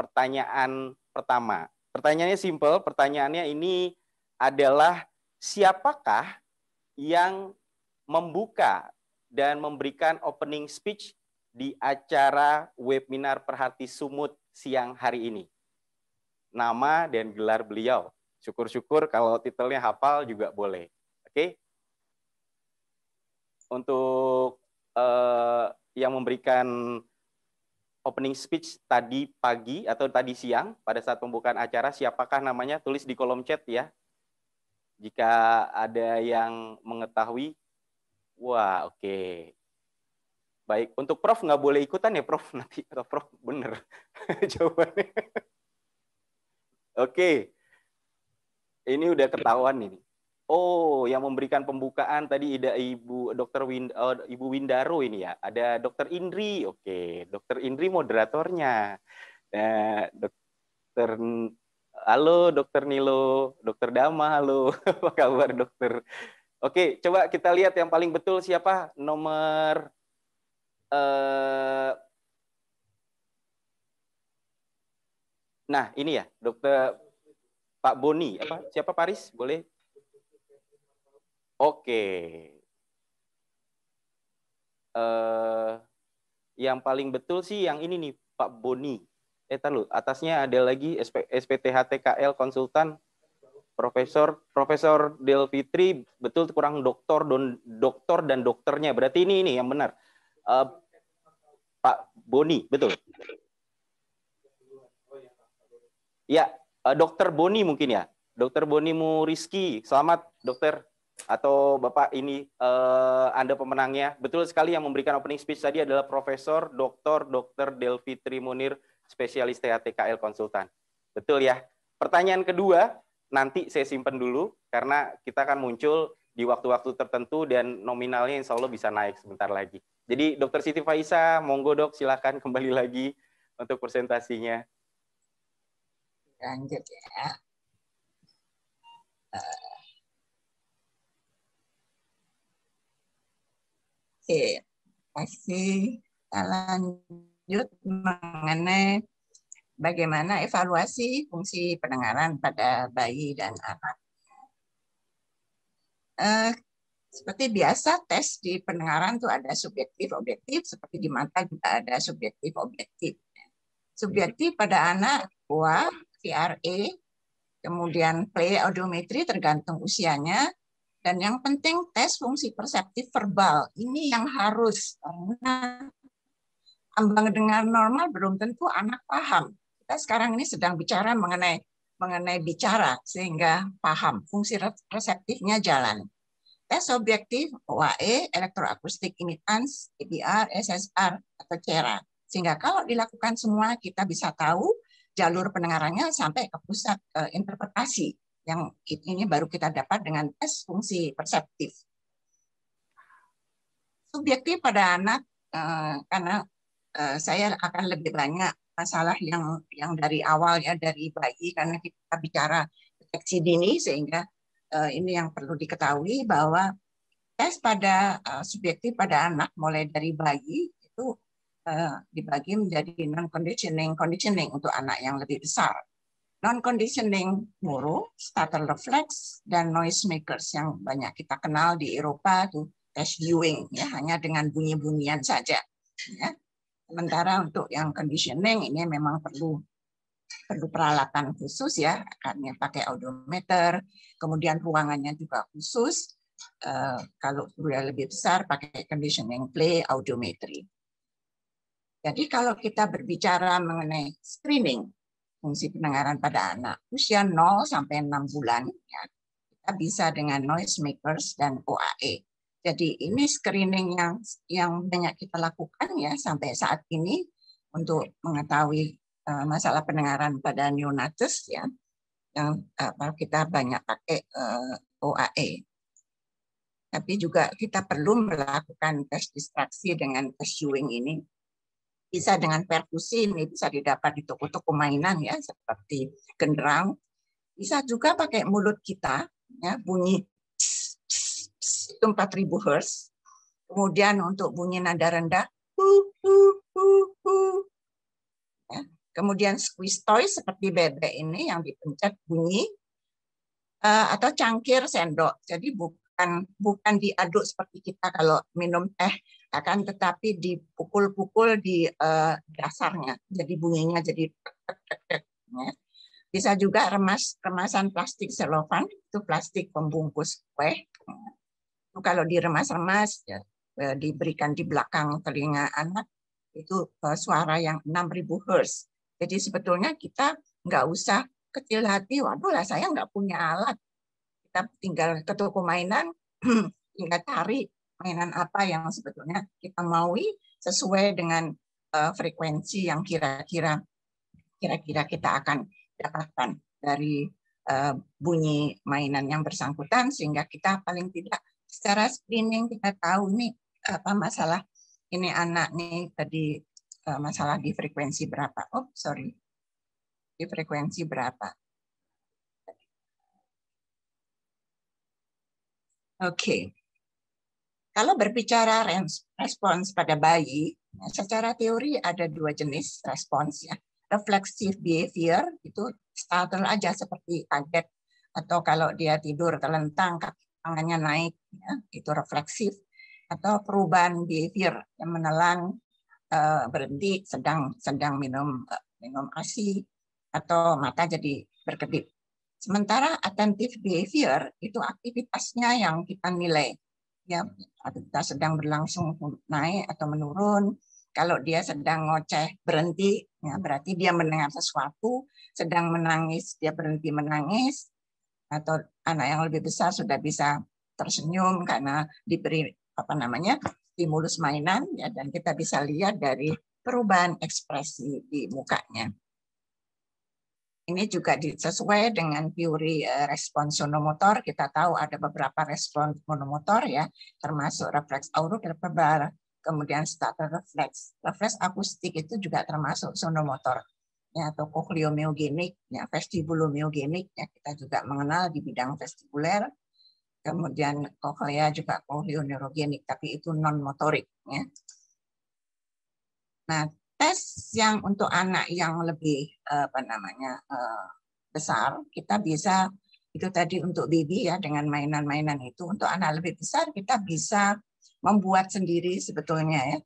Speaker 4: pertanyaan pertama. Pertanyaannya simple, pertanyaannya ini adalah siapakah yang membuka dan memberikan opening speech di acara webinar Perhati Sumut siang hari ini. Nama dan gelar beliau Syukur-syukur kalau titelnya hafal juga boleh. Oke? Okay? Untuk uh, yang memberikan opening speech tadi pagi atau tadi siang pada saat pembukaan acara siapakah namanya tulis di kolom chat ya. Jika ada yang mengetahui, wah oke. Okay. Baik, untuk Prof nggak boleh ikutan ya Prof nanti atau Prof bener *laughs* jawabannya. oke, ini udah ketahuan ini. Oh, yang memberikan pembukaan tadi ada Ibu Dokter Win, uh, eh, Ibu Windaro ini ya. Ada Dokter Indri. Oke, Dokter Indri moderatornya. Nah, Dokter Halo Dokter Nilo, Dokter Dama, halo. *laughs* Apa kabar Dokter? Oke, coba kita lihat yang paling betul siapa nomor Uh, Nah, ini ya, Dokter Pak Boni, apa hmm. siapa Paris? Boleh? Oke. Okay. Uh, eh, yang paling betul sih yang ini nih Pak Boni. Eh tahu atasnya ada lagi SP, SPTHTKL konsultan Profesor Profesor Del Fitri betul kurang doktor don doktor dan dokternya berarti ini ini yang benar uh, Pak Boni betul. Ya, Eh, dokter Boni mungkin ya. Dokter Boni Muriski, selamat dokter atau Bapak ini uh, Anda pemenangnya. Betul sekali yang memberikan opening speech tadi adalah Profesor Dokter Dokter Delvi Trimunir, spesialis THTKL konsultan. Betul ya. Pertanyaan kedua nanti saya simpan dulu karena kita akan muncul di waktu-waktu tertentu dan nominalnya insya Allah bisa naik sebentar lagi. Jadi Dokter Siti Faisa, monggo dok silakan kembali lagi untuk presentasinya
Speaker 3: lanjut ya. Uh, Oke, masih lanjut mengenai bagaimana evaluasi fungsi pendengaran pada bayi dan anak. Uh, seperti biasa, tes di pendengaran itu ada subjektif-objektif, seperti di mata juga ada subjektif-objektif. Subjektif pada anak, buah, VRE, kemudian play audiometry tergantung usianya, dan yang penting tes fungsi perseptif verbal. Ini yang harus, karena ambang dengar normal belum tentu anak paham. Kita sekarang ini sedang bicara mengenai mengenai bicara sehingga paham fungsi reseptifnya jalan. Tes objektif OAE, elektroakustik imitans, EBR, SSR atau CERA. Sehingga kalau dilakukan semua kita bisa tahu jalur pendengarannya sampai ke pusat interpretasi yang ini baru kita dapat dengan tes fungsi perseptif. Subjektif pada anak eh, karena eh, saya akan lebih banyak masalah yang yang dari awal ya dari bayi karena kita bicara deteksi dini sehingga eh, ini yang perlu diketahui bahwa tes pada subjektif pada anak mulai dari bayi itu Eh, dibagi menjadi non-conditioning, conditioning untuk anak yang lebih besar. Non-conditioning muru, starter reflex, dan noise makers yang banyak kita kenal di Eropa tuh itu viewing ya hanya dengan bunyi-bunyian saja. Ya. Sementara untuk yang conditioning ini memang perlu perlu peralatan khusus ya, karena pakai audiometer, kemudian ruangannya juga khusus. Uh, kalau sudah lebih besar pakai conditioning play audiometri. Jadi kalau kita berbicara mengenai screening fungsi pendengaran pada anak usia 0 sampai 6 bulan, ya, kita bisa dengan noise makers dan OAE. Jadi ini screening yang yang banyak kita lakukan ya sampai saat ini untuk mengetahui uh, masalah pendengaran pada neonatus ya yang uh, kita banyak pakai uh, eh, OAE. Tapi juga kita perlu melakukan tes distraksi dengan tes chewing ini bisa dengan perkusi ini bisa didapat di toko-toko mainan ya seperti genderang bisa juga pakai mulut kita ya bunyi itu 4000 hertz kemudian untuk bunyi nada rendah Ya. kemudian squeeze toy seperti bebek ini yang dipencet bunyi eh, atau cangkir sendok jadi bu bukan bukan diaduk seperti kita kalau minum teh akan ya tetapi dipukul-pukul di uh, dasarnya jadi bunyinya jadi ya. bisa juga remas remasan plastik selofan itu plastik pembungkus kue ya. itu kalau diremas-remas ya, eh, diberikan di belakang telinga anak itu eh, suara yang 6000 hertz jadi sebetulnya kita nggak usah kecil hati waduh lah saya nggak punya alat kita tinggal ke toko mainan, tinggal cari mainan apa yang sebetulnya kita maui sesuai dengan uh, frekuensi yang kira-kira kira-kira kita akan dapatkan dari uh, bunyi mainan yang bersangkutan sehingga kita paling tidak secara screening kita tahu nih apa masalah ini anak nih tadi uh, masalah di frekuensi berapa. Oh, sorry. Di frekuensi berapa? Oke. Kalau berbicara respons pada bayi, secara teori ada dua jenis respons ya. Reflexive behavior itu startle aja seperti kaget atau kalau dia tidur terlentang kaki tangannya naik ya, itu refleksif atau perubahan behavior yang menelan eh, berhenti sedang sedang minum uh, minum ASI atau mata jadi berkedip Sementara attentive behavior itu aktivitasnya yang kita nilai. Ya, aktivitas sedang berlangsung naik atau menurun. Kalau dia sedang ngoceh berhenti, ya berarti dia mendengar sesuatu. Sedang menangis dia berhenti menangis. Atau anak yang lebih besar sudah bisa tersenyum karena diberi apa namanya stimulus mainan ya dan kita bisa lihat dari perubahan ekspresi di mukanya ini juga sesuai dengan teori eh, respons sonomotor. Kita tahu ada beberapa respons monomotor ya, termasuk refleks auroreverbar, kemudian starter refleks. Refleks akustik itu juga termasuk sonomotor. Ya, atau cochleomyogenik, ya, vestibulomyogenik, ya, kita juga mengenal di bidang vestibuler. Kemudian cochlea juga cochleoneurogenik, tapi itu non motorik. Ya. Nah, tes yang untuk anak yang lebih eh, apa namanya eh, besar kita bisa itu tadi untuk baby ya dengan mainan-mainan itu untuk anak lebih besar kita bisa membuat sendiri sebetulnya ya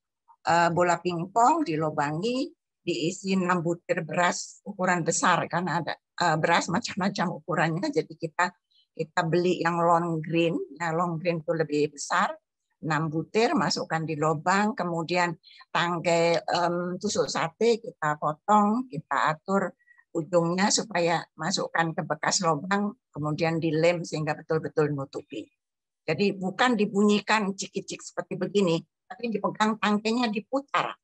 Speaker 3: eh, bola pingpong dilobangi diisi enam butir beras ukuran besar karena ada beras macam-macam ukurannya jadi kita kita beli yang long green ya long green itu lebih besar 6 butir masukkan di lubang, kemudian tangkai um, tusuk sate kita potong, kita atur ujungnya supaya masukkan ke bekas lubang, kemudian dilem sehingga betul-betul nutupi. Jadi bukan dibunyikan cikicik seperti begini, tapi dipegang tangkainya diputar.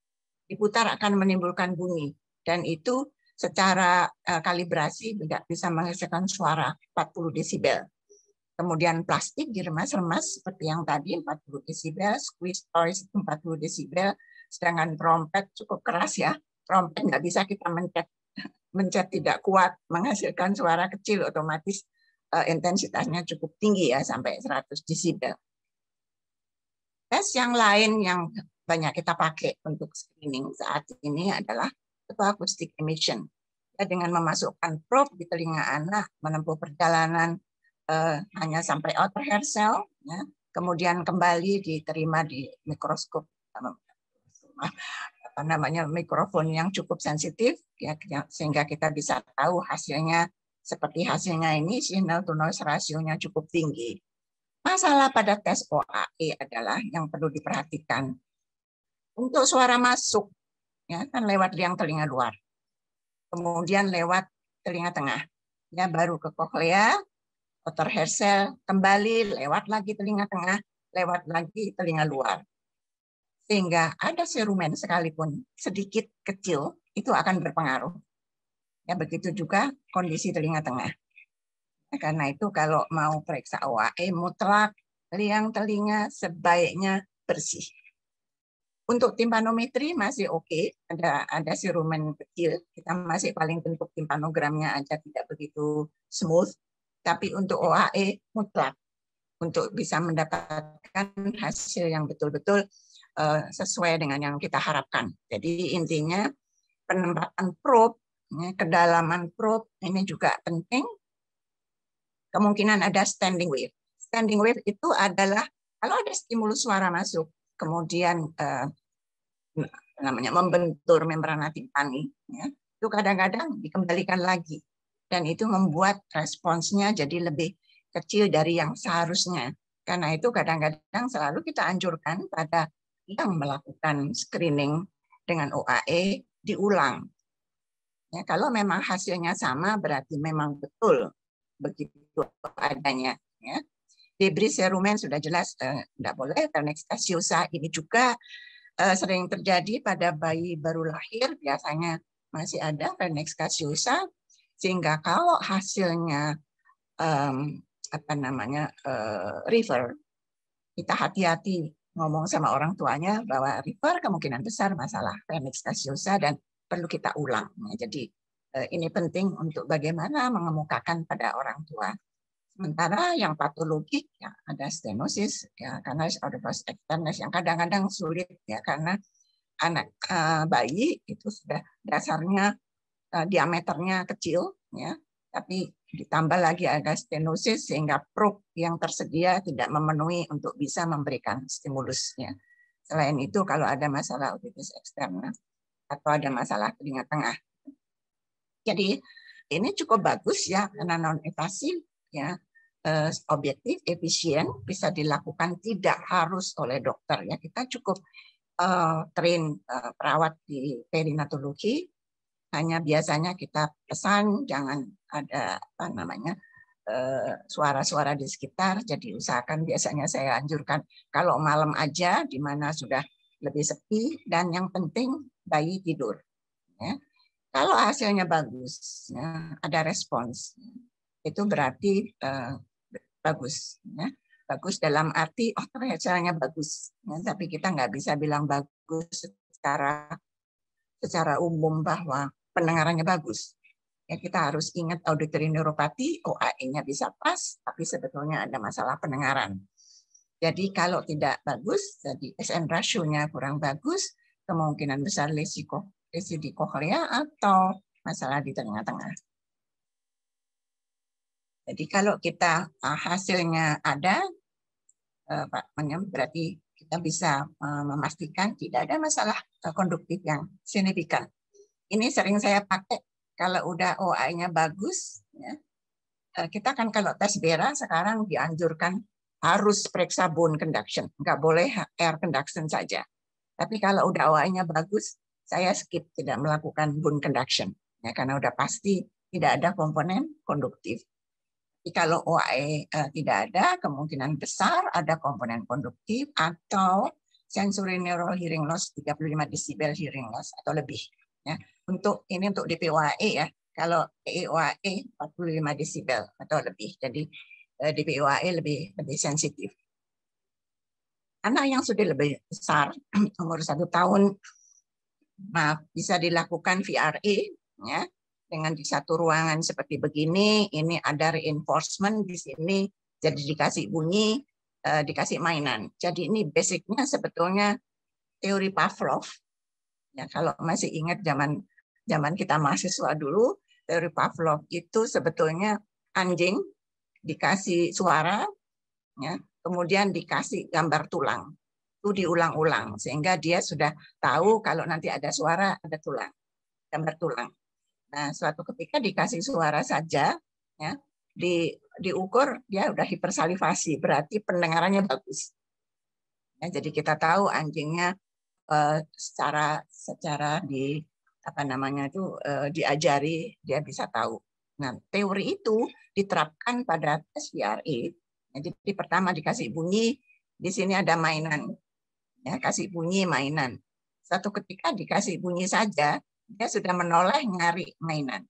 Speaker 3: Diputar akan menimbulkan bunyi. Dan itu secara eh, kalibrasi tidak bisa menghasilkan suara 40 desibel. Kemudian plastik diremas-remas seperti yang tadi 40 desibel, squeeze toys 40 desibel, sedangkan trompet cukup keras ya. Trompet nggak bisa kita mencet mencet tidak kuat, menghasilkan suara kecil otomatis uh, intensitasnya cukup tinggi ya sampai 100 desibel. Tes yang lain yang banyak kita pakai untuk screening saat ini adalah acoustic emission. Ya, dengan memasukkan probe di telinga anak menempuh perjalanan uh, hanya sampai outer hair cell, ya. kemudian kembali diterima di mikroskop eh, apa namanya mikrofon yang cukup sensitif, ya, ya, sehingga kita bisa tahu hasilnya seperti hasilnya ini signal to noise rasionya cukup tinggi. Masalah pada tes OAE adalah yang perlu diperhatikan. Untuk suara masuk, ya kan lewat liang telinga luar, kemudian lewat telinga tengah, ya baru ke koklea, kotor hair kembali lewat lagi telinga tengah, lewat lagi telinga luar. Sehingga ada serumen sekalipun sedikit kecil, itu akan berpengaruh. Ya begitu juga kondisi telinga tengah. Ya, karena itu kalau mau periksa OAE mutlak liang telinga sebaiknya bersih. Untuk timpanometri masih oke, okay. ada ada serumen kecil. Kita masih paling bentuk timpanogramnya aja tidak begitu smooth tapi untuk OAE mutlak untuk bisa mendapatkan hasil yang betul-betul eh, sesuai dengan yang kita harapkan. Jadi intinya penempatan probe, ya, kedalaman probe ini juga penting. Kemungkinan ada standing wave. Standing wave itu adalah kalau ada stimulus suara masuk, kemudian eh, namanya membentur membran hati ya, itu kadang-kadang dikembalikan lagi dan itu membuat responsnya jadi lebih kecil dari yang seharusnya. Karena itu kadang-kadang selalu kita anjurkan pada yang melakukan screening dengan OAE diulang. Ya, kalau memang hasilnya sama berarti memang betul begitu adanya. Ya. Debris serumen sudah jelas eh, tidak boleh. Ternextasiosa ini juga eh, sering terjadi pada bayi baru lahir biasanya masih ada Pernexcasiosa sehingga kalau hasilnya um, apa namanya uh, eh, river kita hati-hati ngomong sama orang tuanya bahwa river kemungkinan besar masalah remix casiosa dan perlu kita ulang nah, jadi uh, ini penting untuk bagaimana mengemukakan pada orang tua sementara yang patologik ya ada stenosis ya karena odorous externus yang kadang-kadang sulit ya karena anak uh, bayi itu sudah dasarnya Eh, diameternya kecil ya tapi ditambah lagi ada stenosis sehingga probe yang tersedia tidak memenuhi untuk bisa memberikan stimulusnya. Selain itu kalau ada masalah otitis eksternal atau ada masalah telinga tengah. Jadi ini cukup bagus ya karena non invasif ya eh, objektif efisien bisa dilakukan tidak harus oleh dokter ya kita cukup uh, train uh, perawat di perinatologi hanya biasanya kita pesan jangan ada apa namanya eh, suara-suara di sekitar. Jadi usahakan biasanya saya anjurkan kalau malam aja di mana sudah lebih sepi dan yang penting bayi tidur. Ya. Kalau hasilnya bagus, ya, ada respons, itu berarti eh, bagus. Ya. Bagus dalam arti oh hasilnya bagus, ya. tapi kita nggak bisa bilang bagus secara secara umum bahwa pendengarannya bagus. Ya, kita harus ingat auditory neuropati, OAE-nya bisa pas, tapi sebetulnya ada masalah pendengaran. Jadi kalau tidak bagus, jadi SN rasionya kurang bagus, kemungkinan besar lesiko lesi di kohlea atau masalah di tengah-tengah. Jadi kalau kita ah, hasilnya ada, eh, Pak Menyem, berarti kita bisa eh, memastikan tidak ada masalah eh, konduktif yang signifikan. Ini sering saya pakai kalau udah OA-nya bagus. Ya. Eh, kita kan kalau tes BERA sekarang dianjurkan harus periksa bone conduction. Nggak boleh air conduction saja. Tapi kalau udah OA-nya bagus, saya skip tidak melakukan bone conduction. Ya, karena udah pasti tidak ada komponen konduktif. Jadi kalau OAE eh, tidak ada, kemungkinan besar ada komponen konduktif atau sensory neural hearing loss 35 desibel hearing loss atau lebih ya untuk ini untuk DPWA e ya kalau EOAE 45 e desibel atau lebih jadi eh, DPWA e lebih lebih sensitif anak yang sudah lebih besar *clears throat* umur satu tahun maaf bisa dilakukan VRE ya dengan di satu ruangan seperti begini ini ada reinforcement di sini jadi dikasih bunyi eh, dikasih mainan jadi ini basicnya sebetulnya teori Pavlov Ya, kalau masih ingat zaman zaman kita mahasiswa dulu, teori Pavlov itu sebetulnya anjing dikasih suara, ya, kemudian dikasih gambar tulang. Itu diulang-ulang sehingga dia sudah tahu kalau nanti ada suara ada tulang, gambar tulang. Nah, suatu ketika dikasih suara saja, ya, di diukur dia udah hipersalivasi, berarti pendengarannya bagus. Ya, jadi kita tahu anjingnya Eh, secara secara di apa namanya itu eh, diajari dia bisa tahu. Nah, teori itu diterapkan pada tes VRE. Nah, jadi pertama dikasih bunyi, di sini ada mainan. Ya, kasih bunyi mainan. Satu ketika dikasih bunyi saja, dia sudah menoleh nyari mainan.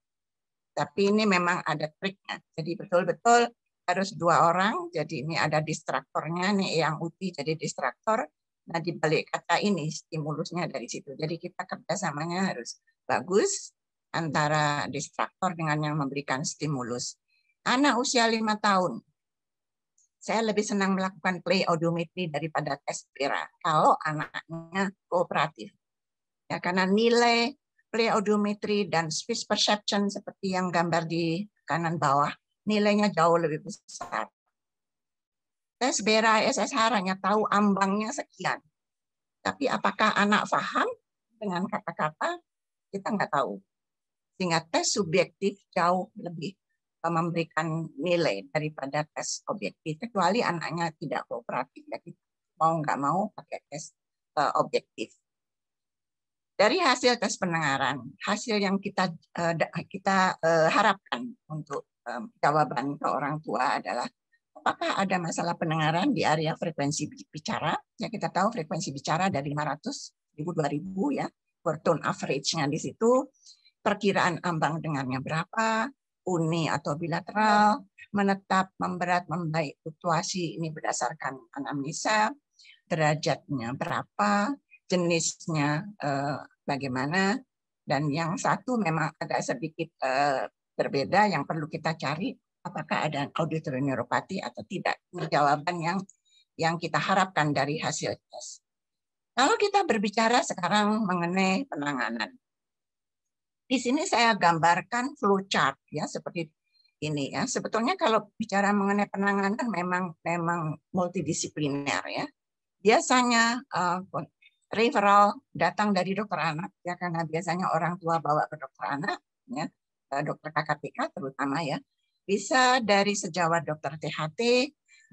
Speaker 3: Tapi ini memang ada triknya. Jadi betul-betul harus dua orang. Jadi ini ada distraktornya nih yang uti jadi distraktor, Nah, di balik kata ini stimulusnya dari situ. Jadi kita kerjasamanya harus bagus antara distraktor dengan yang memberikan stimulus. Anak usia lima tahun, saya lebih senang melakukan play audiometry daripada tes PIRA kalau anaknya kooperatif. Ya, karena nilai play audiometry dan speech perception seperti yang gambar di kanan bawah, nilainya jauh lebih besar tes bera SSH hanya tahu ambangnya sekian. Tapi apakah anak paham dengan kata-kata kita nggak tahu. Sehingga tes subjektif jauh lebih eh, memberikan nilai daripada tes objektif kecuali anaknya tidak kooperatif jadi ya mau nggak mau pakai tes eh, objektif dari hasil tes pendengaran hasil yang kita eh, kita harapkan untuk jawaban ke orang tua adalah apakah ada masalah pendengaran di area frekuensi bicara? Ya kita tahu frekuensi bicara dari 500 ribu 2000 ya, per tone average-nya di situ, perkiraan ambang dengarnya berapa, uni atau bilateral, menetap, memberat, membaik fluktuasi ini berdasarkan anamnesa, derajatnya berapa, jenisnya eh, bagaimana, dan yang satu memang agak sedikit eh, berbeda yang perlu kita cari apakah ada auditor neuropati atau tidak. Ini jawaban yang yang kita harapkan dari hasil tes. Kalau kita berbicara sekarang mengenai penanganan. Di sini saya gambarkan flowchart ya seperti ini ya. Sebetulnya kalau bicara mengenai penanganan memang memang multidisipliner ya. Biasanya uh, referral datang dari dokter anak ya karena biasanya orang tua bawa ke dokter anak ya, eh, dokter KKPK terutama ya bisa dari sejawat dokter THT,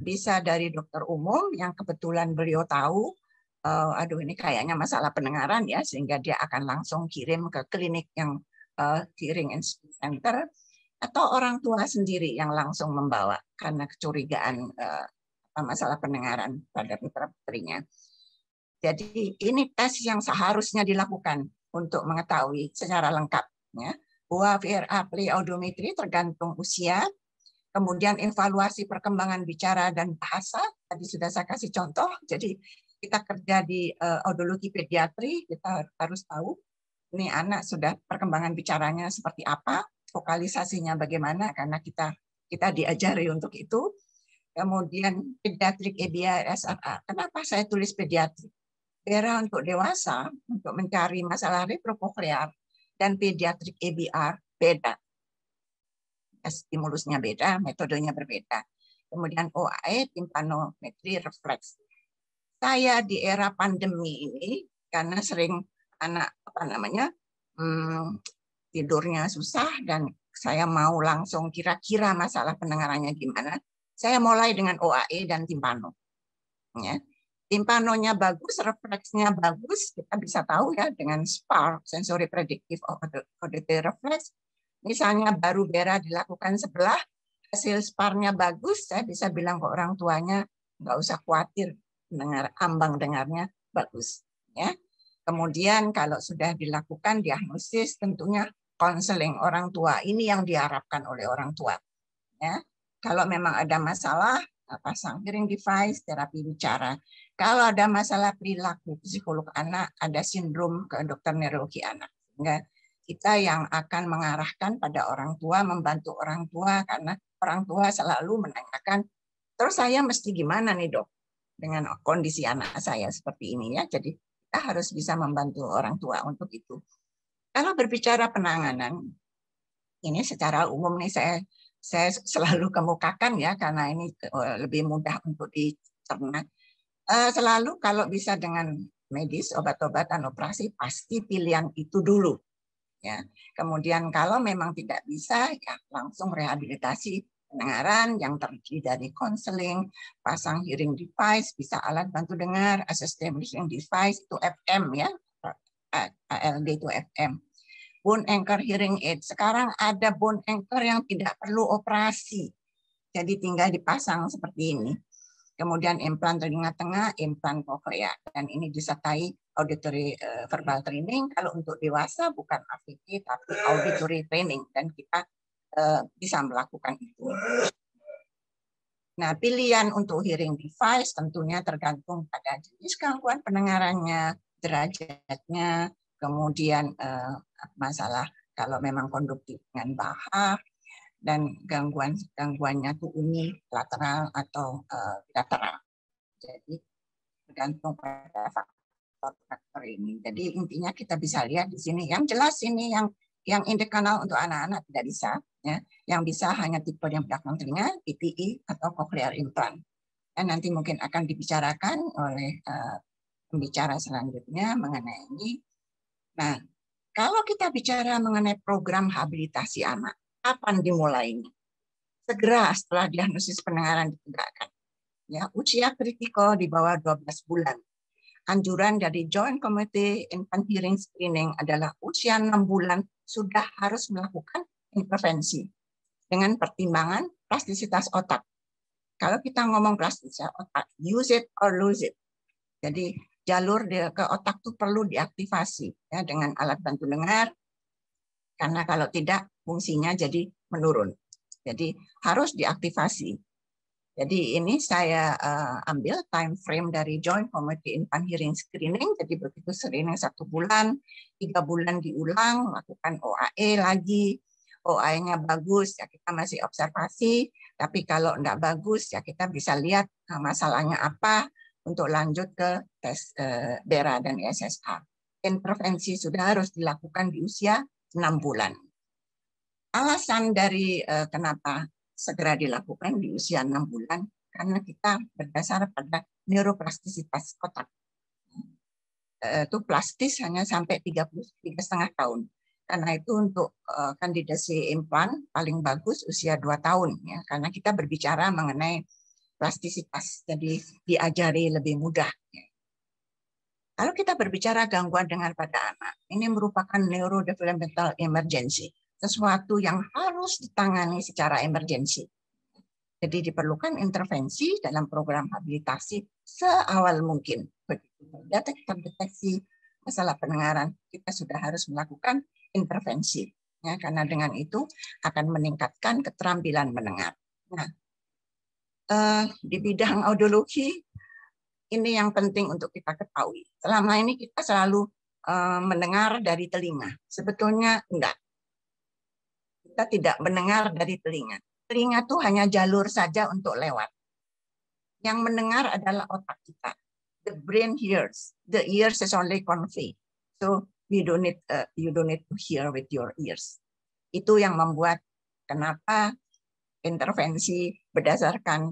Speaker 3: bisa dari dokter umum yang kebetulan beliau tahu, uh, aduh ini kayaknya masalah pendengaran ya, sehingga dia akan langsung kirim ke klinik yang uh, hearing center, atau orang tua sendiri yang langsung membawa karena kecurigaan uh, masalah pendengaran pada putra-putrinya. Jadi ini tes yang seharusnya dilakukan untuk mengetahui secara lengkap. Ya bahwa VRA pleodometri tergantung usia, kemudian evaluasi perkembangan bicara dan bahasa, tadi sudah saya kasih contoh, jadi kita kerja di uh, eh, audiologi pediatri, kita harus tahu ini anak sudah perkembangan bicaranya seperti apa, vokalisasinya bagaimana, karena kita kita diajari untuk itu. Kemudian pediatrik e SRA. Kenapa saya tulis pediatrik? Era untuk dewasa, untuk mencari masalah retrokoklear, dan pediatrik ABR beda. Stimulusnya beda, metodenya berbeda. Kemudian OAE, timpanometri refleks. Saya di era pandemi ini karena sering anak apa namanya hmm, tidurnya susah dan saya mau langsung kira-kira masalah pendengarannya gimana, saya mulai dengan OAE dan timpano. Ya timpanonya bagus, refleksnya bagus, kita bisa tahu ya dengan SPARC, sensory predictive auditory reflex. Misalnya baru bera dilakukan sebelah, hasil spar bagus, saya bisa bilang ke orang tuanya nggak usah khawatir dengar ambang dengarnya bagus ya. Kemudian kalau sudah dilakukan diagnosis tentunya konseling orang tua ini yang diharapkan oleh orang tua ya. Kalau memang ada masalah pasang hearing device, terapi bicara. Kalau ada masalah perilaku psikolog anak, ada sindrom ke dokter neurologi anak. Sehingga kita yang akan mengarahkan pada orang tua, membantu orang tua karena orang tua selalu menanyakan, terus saya mesti gimana nih dok dengan kondisi anak saya seperti ini ya. Jadi kita harus bisa membantu orang tua untuk itu. Kalau berbicara penanganan, ini secara umum nih saya saya selalu kemukakan ya karena ini eh, lebih mudah untuk dicerna. Eh, selalu kalau bisa dengan medis, obat-obatan, operasi pasti pilihan itu dulu. Ya. Kemudian kalau memang tidak bisa, ya langsung rehabilitasi pendengaran yang terdiri dari konseling, pasang hearing device, bisa alat bantu dengar, assistive listening device itu FM ya, ALD itu FM. Bone anchor hearing aid. Sekarang ada bone anchor yang tidak perlu operasi. Jadi tinggal dipasang seperti ini kemudian implan telinga tengah, implan koklea, dan ini disertai auditory eh, verbal training. Kalau untuk dewasa bukan AVT tapi auditory training dan kita eh, bisa melakukan itu. Nah, pilihan untuk hearing device tentunya tergantung pada jenis gangguan pendengarannya, derajatnya, kemudian eh, masalah kalau memang konduktif dengan bahar, dan gangguan gangguannya itu lateral atau uh, bilateral. Jadi bergantung pada faktor-faktor ini. Jadi intinya kita bisa lihat di sini yang jelas ini yang yang indekanal untuk anak-anak tidak bisa, ya. yang bisa hanya tipe yang belakang telinga, PPI atau cochlear implant. Dan nanti mungkin akan dibicarakan oleh uh, pembicara selanjutnya mengenai ini. Nah, kalau kita bicara mengenai program habilitasi anak, Kapan dimulainya? Segera setelah diagnosis pendengaran ditegakkan. Ya, usia kritikal di bawah 12 bulan. Anjuran dari Joint Committee Infant Hearing Screening adalah usia 6 bulan sudah harus melakukan intervensi dengan pertimbangan plastisitas otak. Kalau kita ngomong plastisitas otak, use it or lose it. Jadi jalur ke otak itu perlu diaktifasi ya dengan alat bantu dengar, karena kalau tidak, fungsinya jadi menurun. Jadi harus diaktifasi. Jadi ini saya uh, ambil time frame dari Joint Committee Infant Hearing Screening. Jadi begitu screening satu bulan, tiga bulan diulang, lakukan OAE lagi. OAE-nya bagus, ya kita masih observasi. Tapi kalau tidak bagus, ya kita bisa lihat eh, masalahnya apa untuk lanjut ke tes uh, eh, BERA dan SSA. Intervensi sudah harus dilakukan di usia enam bulan. Alasan dari uh, kenapa segera dilakukan di usia enam bulan karena kita berdasar pada neuroplastisitas otak. Eh, itu plastis hanya sampai tiga 33 setengah tahun. Karena itu untuk uh, kandidasi implan paling bagus usia dua tahun ya karena kita berbicara mengenai plastisitas jadi diajari lebih mudah ya kalau kita berbicara gangguan dengan pada anak, ini merupakan neurodevelopmental emergency, sesuatu yang harus ditangani secara emergensi. Jadi diperlukan intervensi dalam program habilitasi seawal mungkin. Begitu terdeteksi masalah pendengaran, kita sudah harus melakukan intervensi. Ya, karena dengan itu akan meningkatkan keterampilan mendengar. Nah, eh, di bidang audiologi ini yang penting untuk kita ketahui. Selama ini kita selalu eh, mendengar dari telinga. Sebetulnya enggak. Kita tidak mendengar dari telinga. Telinga itu hanya jalur saja untuk lewat. Yang mendengar adalah otak kita. The brain hears. The ears is only convey. So you don't need uh, you don't need to hear with your ears. Itu yang membuat kenapa intervensi berdasarkan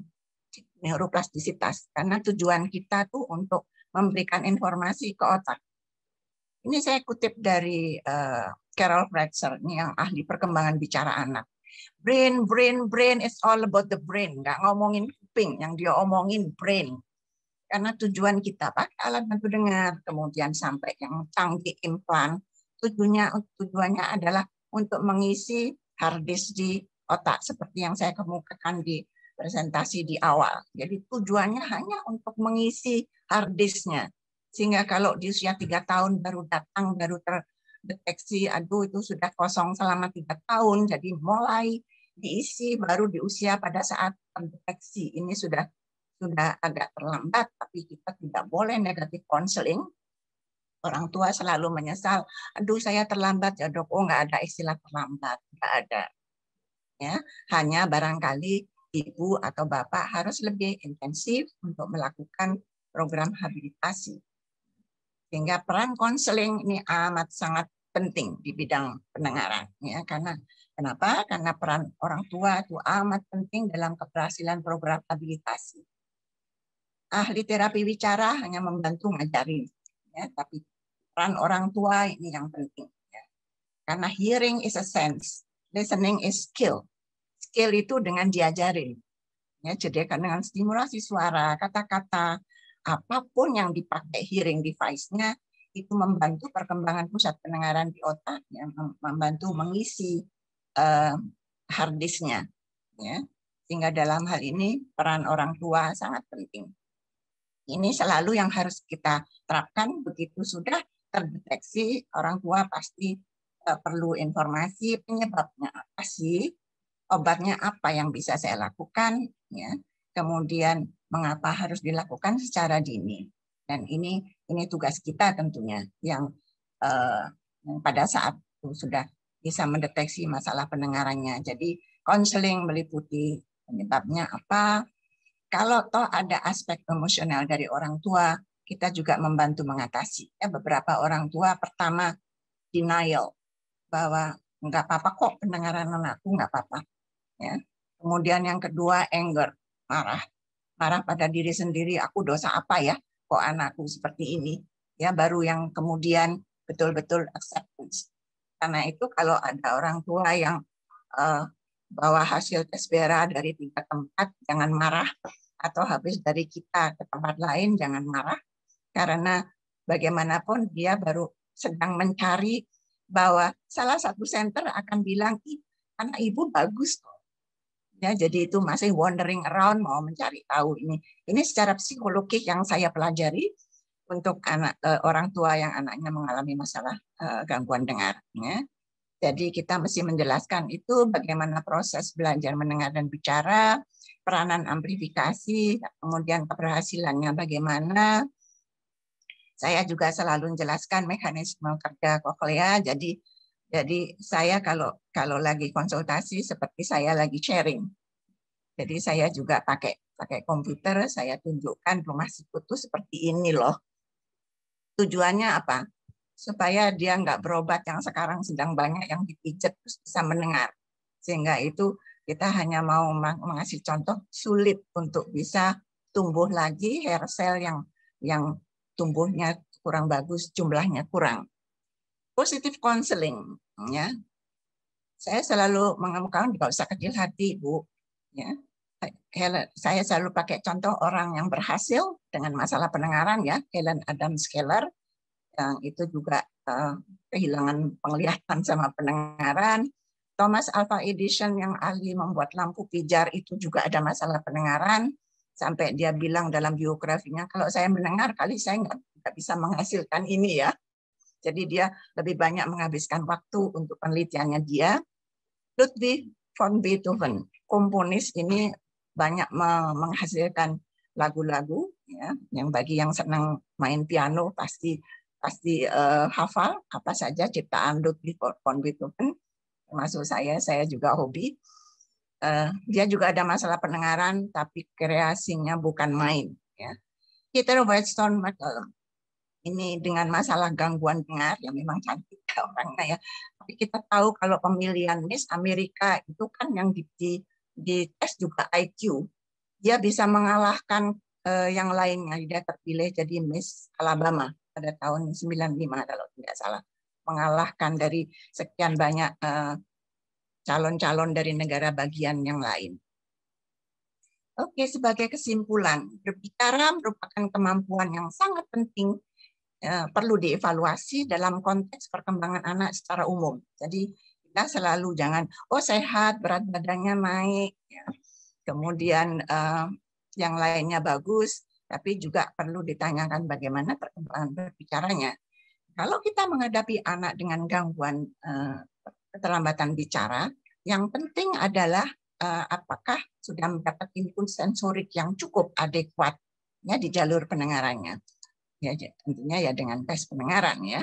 Speaker 3: neuroplastisitas karena tujuan kita tuh untuk memberikan informasi ke otak. Ini saya kutip dari uh, Carol Fletcher yang ahli perkembangan bicara anak. Brain, brain, brain, is all about the brain. Gak ngomongin kuping, yang dia omongin brain. Karena tujuan kita pakai alat bantu dengar, kemudian sampai yang canggih implan, tujuannya tujuannya adalah untuk mengisi hard disk di otak seperti yang saya kemukakan di presentasi di awal. Jadi tujuannya hanya untuk mengisi hard disknya. Sehingga kalau di usia tiga tahun baru datang, baru terdeteksi, aduh itu sudah kosong selama tiga tahun, jadi mulai diisi baru di usia pada saat terdeteksi. Ini sudah sudah agak terlambat, tapi kita tidak boleh negatif counseling. Orang tua selalu menyesal, aduh saya terlambat ya dok, oh nggak ada istilah terlambat, nggak ada. Ya, hanya barangkali ibu atau bapak harus lebih intensif untuk melakukan program habilitasi. Sehingga peran konseling ini amat sangat penting di bidang pendengaran ya karena kenapa? Karena peran orang tua itu amat penting dalam keberhasilan program habilitasi. Ahli terapi bicara hanya membantu mengajari, ya, tapi peran orang tua ini yang penting ya. Karena hearing is a sense, listening is skill skill itu dengan diajarin. Ya, jadi karena dengan stimulasi suara, kata-kata, apapun yang dipakai hearing device-nya itu membantu perkembangan pusat pendengaran di otak, ya, membantu mengisi uh, hard disk-nya. Ya. Sehingga dalam hal ini peran orang tua sangat penting. Ini selalu yang harus kita terapkan begitu sudah terdeteksi orang tua pasti eh, perlu informasi penyebabnya apa sih obatnya apa yang bisa saya lakukan, ya. Kemudian mengapa harus dilakukan secara dini. Dan ini ini tugas kita tentunya yang, eh, pada saat itu sudah bisa mendeteksi masalah pendengarannya. Jadi konseling meliputi penyebabnya apa. Kalau toh ada aspek emosional dari orang tua, kita juga membantu mengatasi. Ya, beberapa orang tua pertama denial bahwa nggak apa-apa kok pendengaran anakku nggak apa-apa. Ya. Kemudian yang kedua anger, marah. Marah pada diri sendiri, aku dosa apa ya? Kok anakku seperti ini? Ya baru yang kemudian betul-betul acceptance. Karena itu kalau ada orang tua yang uh, bawa hasil tes BERA dari tiga tempat, jangan marah. Atau habis dari kita ke tempat lain, jangan marah. Karena bagaimanapun dia baru sedang mencari bahwa salah satu center akan bilang, anak ibu bagus kok ya jadi itu masih wandering around mau mencari tahu ini ini secara psikologis yang saya pelajari untuk anak eh, orang tua yang anaknya mengalami masalah eh, gangguan dengar ya. Jadi kita mesti menjelaskan itu bagaimana proses belajar mendengar dan bicara, peranan amplifikasi, kemudian keberhasilannya bagaimana. Saya juga selalu menjelaskan mekanisme kerja koklea. Jadi jadi saya kalau kalau lagi konsultasi seperti saya lagi sharing. Jadi saya juga pakai pakai komputer, saya tunjukkan rumah itu seperti ini loh. Tujuannya apa? Supaya dia nggak berobat yang sekarang sedang banyak yang dipijet terus bisa mendengar. Sehingga itu kita hanya mau mengasih contoh sulit untuk bisa tumbuh lagi hair cell yang yang tumbuhnya kurang bagus, jumlahnya kurang. Positif counseling ya saya selalu mengemukakan tidak usah kecil hati bu ya saya selalu pakai contoh orang yang berhasil dengan masalah pendengaran ya Helen Adam Scheller yang itu juga uh, kehilangan penglihatan sama pendengaran Thomas Alva Edison yang ahli membuat lampu pijar itu juga ada masalah pendengaran sampai dia bilang dalam biografinya kalau saya mendengar kali saya nggak bisa menghasilkan ini ya jadi dia lebih banyak menghabiskan waktu untuk penelitiannya dia. Ludwig von Beethoven, komponis ini banyak menghasilkan lagu-lagu ya yang bagi yang senang main piano pasti pasti uh, hafal apa saja ciptaan Ludwig von Beethoven termasuk saya saya juga hobi uh, dia juga ada masalah pendengaran tapi kreasinya bukan main ya Peter Whitestone McCallum ini dengan masalah gangguan dengar yang memang cantik orangnya ya. Tapi kita tahu kalau pemilihan Miss Amerika itu kan yang di, di, di tes juga IQ, dia bisa mengalahkan eh, yang lainnya. Dia terpilih jadi Miss Alabama pada tahun 95 kalau tidak salah, mengalahkan dari sekian banyak calon eh, calon-calon dari negara bagian yang lain. Oke, sebagai kesimpulan, berbicara merupakan kemampuan yang sangat penting Ya, perlu dievaluasi dalam konteks perkembangan anak secara umum. Jadi kita selalu jangan oh sehat berat badannya naik, ya. kemudian eh, yang lainnya bagus, tapi juga perlu ditanyakan bagaimana perkembangan berbicaranya. Kalau kita menghadapi anak dengan gangguan eh, keterlambatan bicara, yang penting adalah eh, apakah sudah mendapat input sensorik yang cukup adekuat ya, di jalur pendengarannya ya tentunya ya dengan tes pendengaran ya.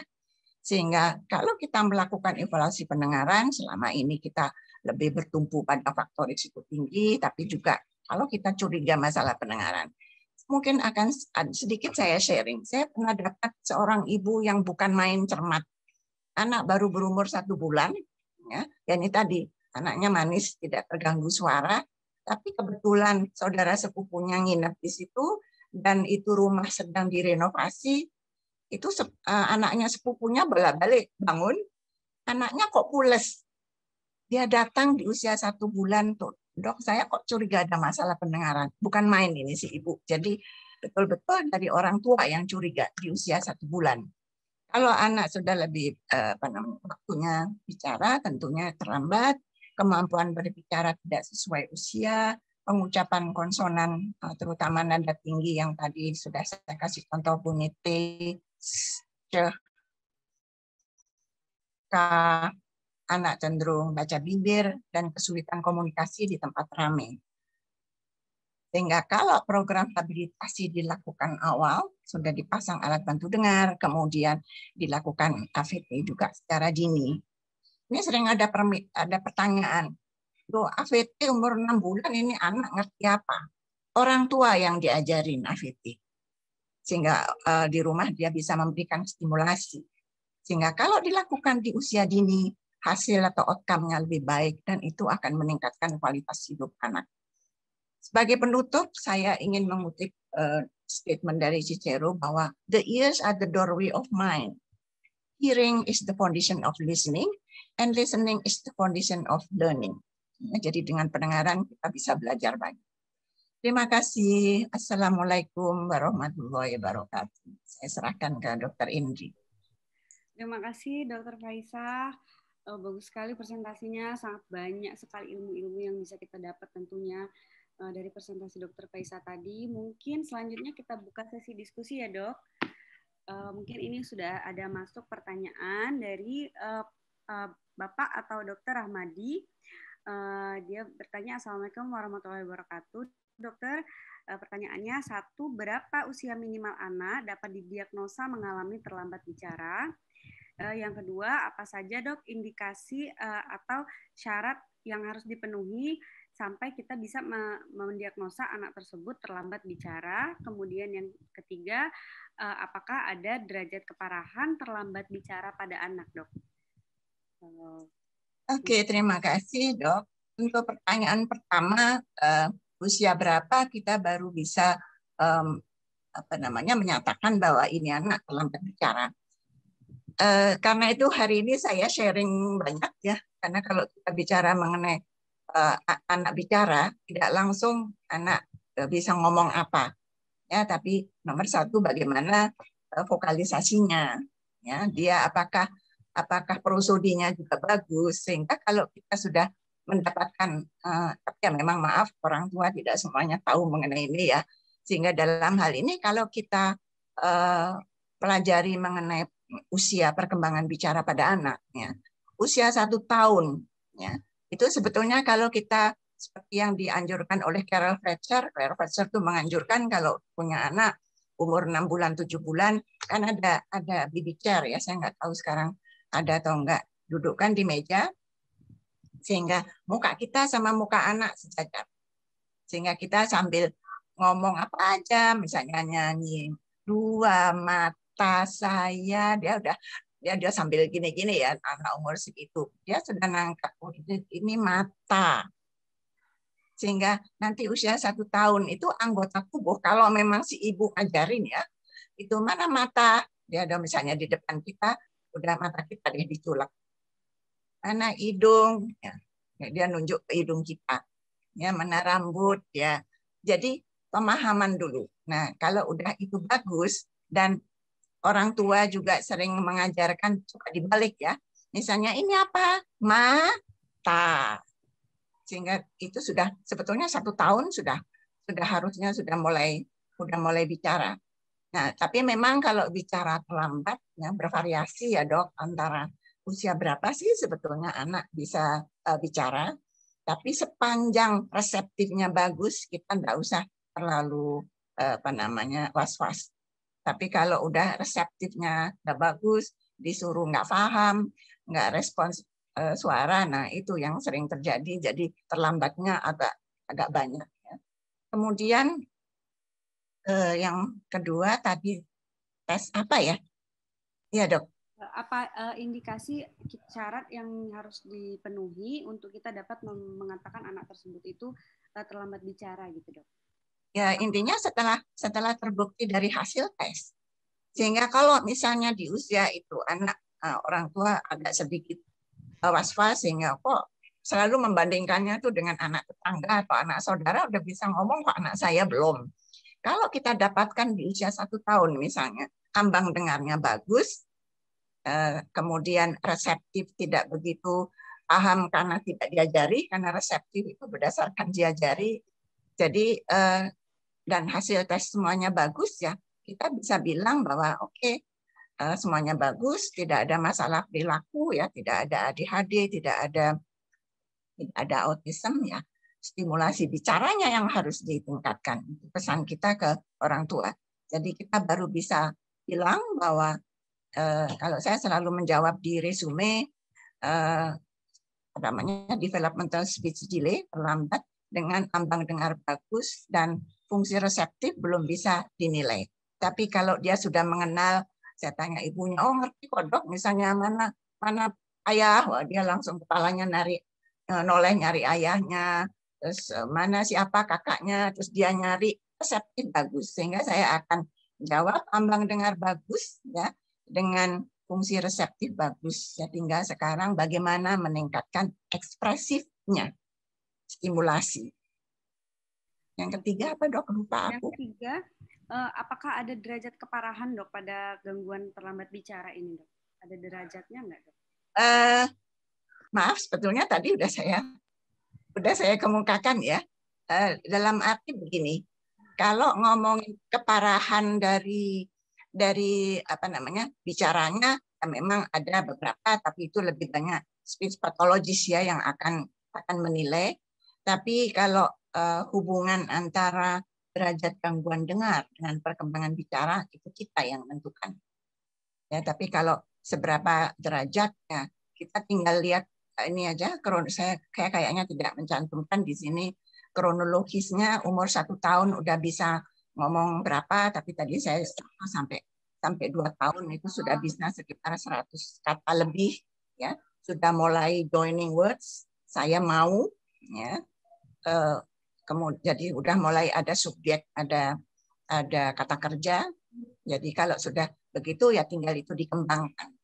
Speaker 3: Sehingga kalau kita melakukan evaluasi pendengaran selama ini kita lebih bertumpu pada faktor risiko tinggi, tapi juga kalau kita curiga masalah pendengaran. Mungkin akan sedikit saya sharing. Saya pernah dapat seorang ibu yang bukan main cermat. Anak baru berumur satu bulan, ya, dan ini tadi anaknya manis, tidak terganggu suara, tapi kebetulan saudara sepupunya nginep di situ, dan itu rumah sedang direnovasi, itu sep, uh, anaknya sepupunya bolak-balik bangun, anaknya kok pules. Dia datang di usia satu bulan tuh, dok saya kok curiga ada masalah pendengaran. Bukan main ini si ibu. Jadi betul-betul dari orang tua yang curiga di usia satu bulan. Kalau anak sudah lebih eh, apa namanya waktunya bicara, tentunya terlambat. Kemampuan berbicara tidak sesuai usia, pengucapan konsonan eh, terutama nada tinggi yang tadi sudah saya kasih contoh bunyi T, C, K, anak cenderung baca bibir dan kesulitan komunikasi di tempat ramai. Sehingga kalau program stabilitasi dilakukan awal, sudah dipasang alat bantu dengar, kemudian dilakukan AVT juga secara dini. Ini sering ada ada pertanyaan, Loh, AVT umur 6 bulan ini anak ngerti apa? Orang tua yang diajarin AVT. Sehingga uh, di rumah dia bisa memberikan stimulasi. Sehingga kalau dilakukan di usia dini, hasil atau outcome-nya lebih baik dan itu akan meningkatkan kualitas hidup anak. Sebagai penutup, saya ingin mengutip uh, statement dari Cicero bahwa the ears are the doorway of mind. Hearing is the foundation of listening and listening is the foundation of learning. Nah, jadi dengan pendengaran kita bisa belajar banyak. Terima kasih. Assalamualaikum warahmatullahi wabarakatuh. Saya serahkan ke Dr. Indri.
Speaker 1: Terima kasih Dr. Faiza. Eh, bagus sekali presentasinya, sangat banyak sekali ilmu-ilmu yang bisa kita dapat tentunya eh, dari presentasi Dokter Faisa tadi. Mungkin selanjutnya kita buka sesi diskusi ya dok. Eh, mungkin ini sudah ada masuk pertanyaan dari Bapak atau Dokter Rahmadi. Eh, dia bertanya Assalamualaikum warahmatullahi wabarakatuh dokter uh, pertanyaannya satu berapa usia minimal anak dapat didiagnosa mengalami terlambat bicara uh, yang kedua apa saja dok indikasi uh, atau syarat yang harus dipenuhi sampai kita bisa mendiagnosa anak tersebut terlambat bicara. Kemudian yang ketiga, apakah ada derajat keparahan terlambat bicara pada anak, dok?
Speaker 3: Oke, terima kasih dok. Untuk pertanyaan pertama, uh, usia berapa kita baru bisa um, apa namanya menyatakan bahwa ini anak dalam berbicara. Uh, eh, karena itu hari ini saya sharing banyak ya, karena kalau kita bicara mengenai uh, anak bicara, tidak langsung anak uh, bisa ngomong apa, ya. Tapi nomor satu bagaimana uh, vokalisasinya, ya. Dia apakah apakah prosodinya juga bagus sehingga kalau kita sudah mendapatkan uh, tapi ya memang maaf orang tua tidak semuanya tahu mengenai ini ya sehingga dalam hal ini kalau kita uh, pelajari mengenai usia perkembangan bicara pada anaknya usia satu tahun ya itu sebetulnya kalau kita seperti yang dianjurkan oleh Carol Fletcher Carol Fletcher itu menganjurkan kalau punya anak umur enam bulan tujuh bulan kan ada ada baby chair ya saya nggak tahu sekarang ada atau enggak. Dudukkan di meja sehingga muka kita sama muka anak sejajar. Sehingga kita sambil ngomong apa aja, misalnya nyanyi dua mata saya, dia udah dia dia sambil gini-gini ya anak umur segitu dia sudah nangkap oh, ini mata sehingga nanti usia satu tahun itu anggota tubuh kalau memang si ibu ajarin ya itu mana mata dia ada misalnya di depan kita udah mata kita dia diculek mana hidung ya. ya dia nunjuk ke hidung kita ya mana rambut ya jadi pemahaman dulu nah kalau udah itu bagus dan orang tua juga sering mengajarkan suka dibalik ya misalnya ini apa mata sehingga itu sudah sebetulnya satu tahun sudah sudah harusnya sudah mulai sudah mulai bicara Nah, tapi memang kalau bicara terlambat ya bervariasi ya dok antara usia berapa sih sebetulnya anak bisa uh, bicara. Tapi sepanjang reseptifnya bagus kita nggak usah terlalu uh, apa namanya was-was. Tapi kalau udah reseptifnya nggak bagus, disuruh nggak paham, nggak respons uh, suara, nah itu yang sering terjadi. Jadi terlambatnya agak agak banyak. Ya. Kemudian eh, yang kedua tadi tes apa ya? Iya dok.
Speaker 1: Eh, apa eh, indikasi syarat yang harus dipenuhi untuk kita dapat mengatakan anak tersebut itu eh, terlambat bicara gitu dok?
Speaker 3: Ya intinya setelah setelah terbukti dari hasil tes. Sehingga kalau misalnya di usia itu anak eh, orang tua agak sedikit eh, was-was sehingga kok selalu membandingkannya tuh dengan anak tetangga atau anak saudara udah bisa ngomong kok anak saya belum kalau kita dapatkan di usia satu tahun misalnya, ambang dengarnya bagus, eh, kemudian reseptif tidak begitu paham karena tidak diajari, karena reseptif itu berdasarkan diajari. Jadi eh, dan hasil tes semuanya bagus ya, kita bisa bilang bahwa oke okay, eh, semuanya bagus, tidak ada masalah perilaku ya, tidak ada ADHD, tidak ada tidak ada autism ya stimulasi bicaranya yang harus ditingkatkan. Pesan kita ke orang tua. Jadi kita baru bisa bilang bahwa eh, kalau saya selalu menjawab di resume eh, namanya developmental speech delay terlambat dengan ambang dengar bagus dan fungsi reseptif belum bisa dinilai. Tapi kalau dia sudah mengenal, saya tanya ibunya, oh ngerti kok misalnya mana mana ayah, Wah, dia langsung kepalanya nari eh, noleh nyari ayahnya, terus e, mana siapa kakaknya, terus dia nyari reseptif bagus. Sehingga saya akan jawab ambang dengar bagus ya dengan fungsi reseptif bagus. Ya tinggal sekarang bagaimana meningkatkan ekspresifnya stimulasi. Yang ketiga apa dok? Lupa aku.
Speaker 1: Yang ketiga, e, apakah ada derajat keparahan dok pada gangguan terlambat bicara ini dok? Ada derajatnya nggak dok?
Speaker 3: Uh, maaf, sebetulnya tadi udah saya sudah saya kemukakan ya. Eh, dalam arti begini, kalau ngomongin keparahan dari dari apa namanya bicaranya ya memang ada beberapa tapi itu lebih banyak speech pathologist ya yang akan akan menilai tapi kalau uh, hubungan antara derajat gangguan dengar dengan perkembangan bicara itu kita yang menentukan ya tapi kalau seberapa derajatnya kita tinggal lihat ini aja saya kayak kayaknya tidak mencantumkan di sini kronologisnya umur satu tahun udah bisa ngomong berapa tapi tadi saya sampai sampai dua tahun itu sudah oh. bisa sekitar 100 kata lebih ya sudah mulai joining words saya mau ya eh, kemudian jadi udah mulai ada subjek ada ada kata kerja jadi kalau sudah begitu ya tinggal itu dikembangkan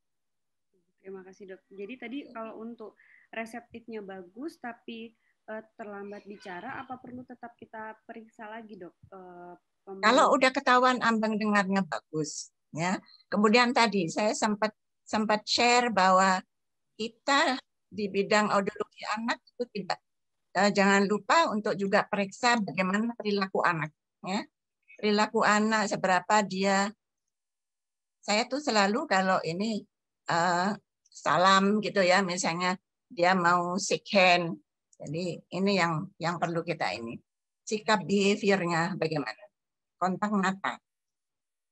Speaker 1: Terima kasih dok. Jadi tadi kalau untuk reseptifnya bagus tapi uh, terlambat bicara, apa perlu tetap kita periksa lagi dok? Uh, kalau udah
Speaker 3: ketahuan ambang dengarnya bagus, ya. Kemudian tadi saya sempat sempat share bahwa kita di bidang audiologi anak itu tidak uh, jangan lupa untuk juga periksa bagaimana perilaku anak, ya. Perilaku anak seberapa dia. Saya tuh selalu kalau ini uh, salam gitu ya misalnya dia mau shake hand. Jadi ini yang yang perlu kita ini. Sikap behaviornya bagaimana? Kontak mata.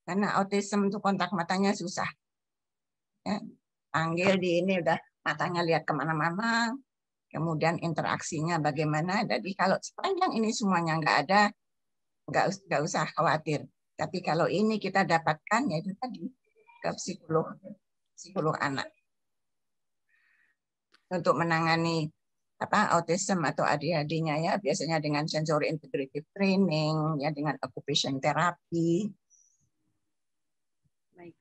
Speaker 3: Karena autism itu kontak matanya susah. Ya, panggil di ini udah matanya lihat kemana-mana. Kemudian interaksinya bagaimana. Jadi kalau sepanjang ini semuanya nggak ada, nggak nggak usah khawatir. Tapi kalau ini kita dapatkan yaitu tadi ke psikolog psikolog anak untuk menangani apa autism atau ADHD-nya ya biasanya dengan sensory integrative training ya dengan occupation therapy.
Speaker 1: Baik.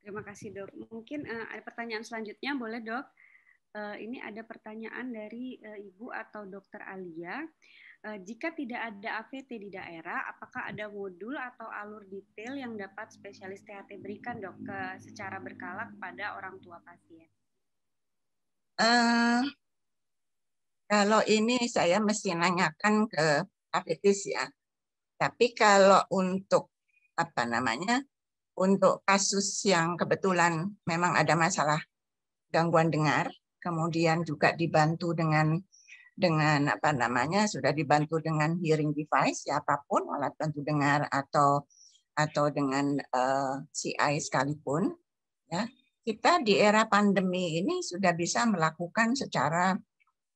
Speaker 1: Terima kasih, Dok. Mungkin uh, ada pertanyaan selanjutnya boleh, Dok? Uh, ini ada pertanyaan dari uh, Ibu atau Dokter Alia. jika tidak ada AVT di daerah, apakah ada modul atau alur detail yang dapat spesialis THT berikan, Dok, ke, secara berkala kepada orang tua pasien?
Speaker 3: Eh, kalau ini saya mesti nanyakan ke Pak ya. Tapi kalau untuk apa namanya, untuk kasus yang kebetulan memang ada masalah gangguan dengar, kemudian juga dibantu dengan dengan apa namanya sudah dibantu dengan hearing device ya apapun alat bantu dengar atau atau dengan uh, eh, CI e sekalipun ya kita di era pandemi ini sudah bisa melakukan secara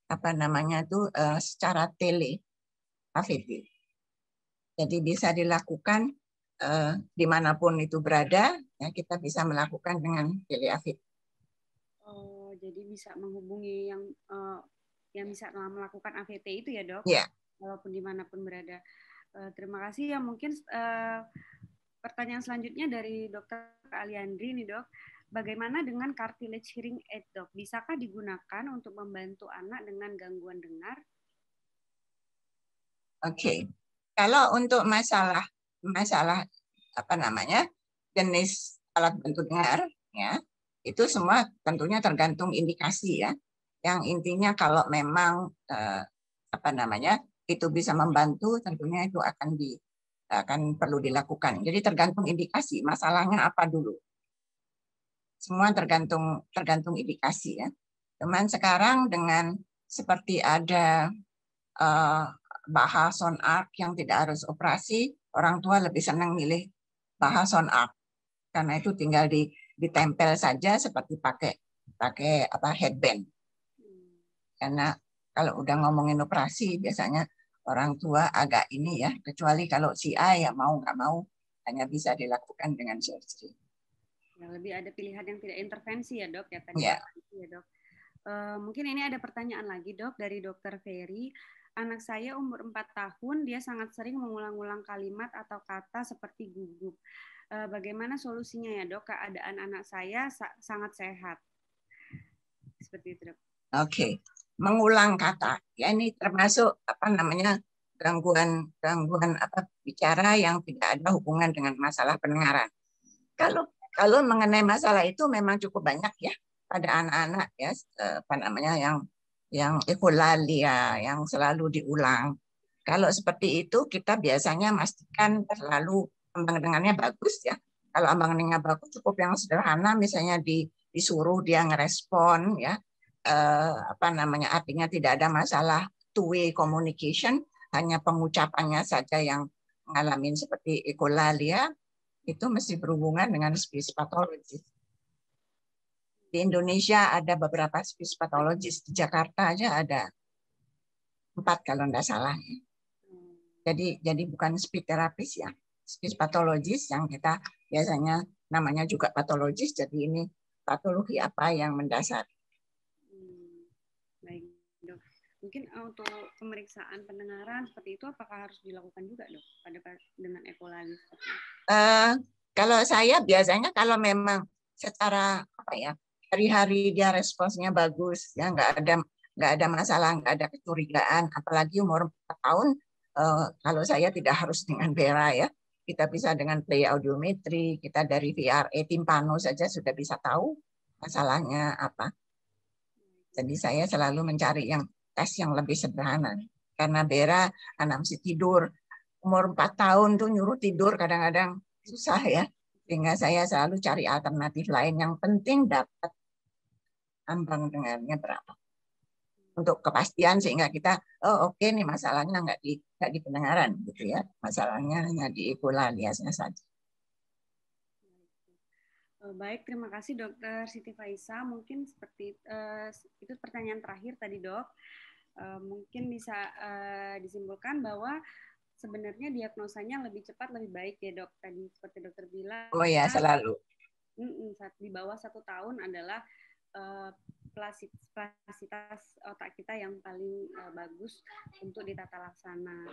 Speaker 3: apa namanya itu eh, secara tele AVP. Jadi bisa dilakukan eh, dimanapun itu berada, ya kita bisa melakukan dengan tele AVP.
Speaker 1: Oh, jadi bisa menghubungi yang eh, yang bisa melakukan AVT itu ya dok? Iya. Yeah. Walaupun dimanapun berada. terima kasih ya mungkin pertanyaan selanjutnya dari dokter Aliandri nih dok. Bagaimana dengan cartilage hearing aid, dok? Bisakah digunakan untuk membantu anak dengan gangguan dengar?
Speaker 3: Oke, okay. kalau untuk masalah masalah apa namanya jenis alat bantu dengar, ya itu semua tentunya tergantung indikasi ya. Yang intinya kalau memang eh, apa namanya itu bisa membantu, tentunya itu akan di akan perlu dilakukan. Jadi tergantung indikasi masalahnya apa dulu semua tergantung tergantung indikasi ya. Cuman sekarang dengan seperti ada uh, eh, bahas arc yang tidak harus operasi, orang tua lebih senang milih bahas art karena itu tinggal di ditempel saja seperti pakai pakai apa headband. Karena kalau udah ngomongin operasi biasanya orang tua agak ini ya kecuali kalau si A ya mau nggak mau hanya bisa dilakukan dengan surgery.
Speaker 1: Ya, lebih ada pilihan yang tidak intervensi ya dok ya tadi yeah. Iya. ya dok. E, mungkin ini ada pertanyaan lagi dok dari dokter Ferry. Anak saya umur 4 tahun, dia sangat sering mengulang-ulang kalimat atau kata seperti gugup. E, bagaimana solusinya ya dok? Keadaan anak saya sa sangat sehat. Seperti itu dok.
Speaker 3: Oke, okay. mengulang kata. Ya ini termasuk apa namanya gangguan gangguan apa bicara yang tidak ada hubungan dengan masalah pendengaran. Kalau kalau mengenai masalah itu memang cukup banyak ya pada anak-anak ya eh, apa namanya yang yang ekolalia yang selalu diulang. Kalau seperti itu kita biasanya pastikan terlalu ambang dengannya bagus ya. Kalau ambang dengannya bagus cukup yang sederhana misalnya di, disuruh dia ngerespon ya eh, apa namanya artinya tidak ada masalah two way communication hanya pengucapannya saja yang ngalamin seperti ekolalia itu mesti berhubungan dengan spesies patologis Di Indonesia ada beberapa spesies patologis di Jakarta aja ada empat kalau tidak salah. Jadi jadi bukan spesies terapis ya, spesies patologis yang kita biasanya namanya juga patologis, jadi ini patologi apa yang mendasar
Speaker 1: Mungkin untuk pemeriksaan pendengaran seperti itu apakah harus dilakukan juga dok pada dengan ekolali Uh,
Speaker 3: eh, kalau saya biasanya kalau memang secara apa ya hari-hari dia responsnya bagus ya nggak ada nggak ada masalah nggak ada kecurigaan apalagi umur 4 tahun uh, kalau saya tidak harus dengan Vera ya kita bisa dengan play audiometri kita dari VRE timpano saja sudah bisa tahu masalahnya apa jadi saya selalu mencari yang tes yang lebih sederhana. Karena Bera masih tidur, umur 4 tahun tuh nyuruh tidur kadang-kadang susah ya. Sehingga saya selalu cari alternatif lain yang penting dapat ambang dengarnya berapa. Untuk kepastian sehingga kita, oh oke okay, nih masalahnya nggak di, nggak di pendengaran gitu ya. Masalahnya hanya di aliasnya saja.
Speaker 1: Eh, baik, terima kasih Dokter Siti Faisa. Mungkin seperti uh, itu pertanyaan terakhir tadi dok. Eh, mungkin bisa uh, disimpulkan bahwa sebenarnya diagnosanya lebih cepat lebih baik ya dok tadi seperti dokter bilang oh ya selalu saat di bawah satu tahun adalah uh, eh, plasitas otak kita yang paling uh, bagus untuk ditata laksana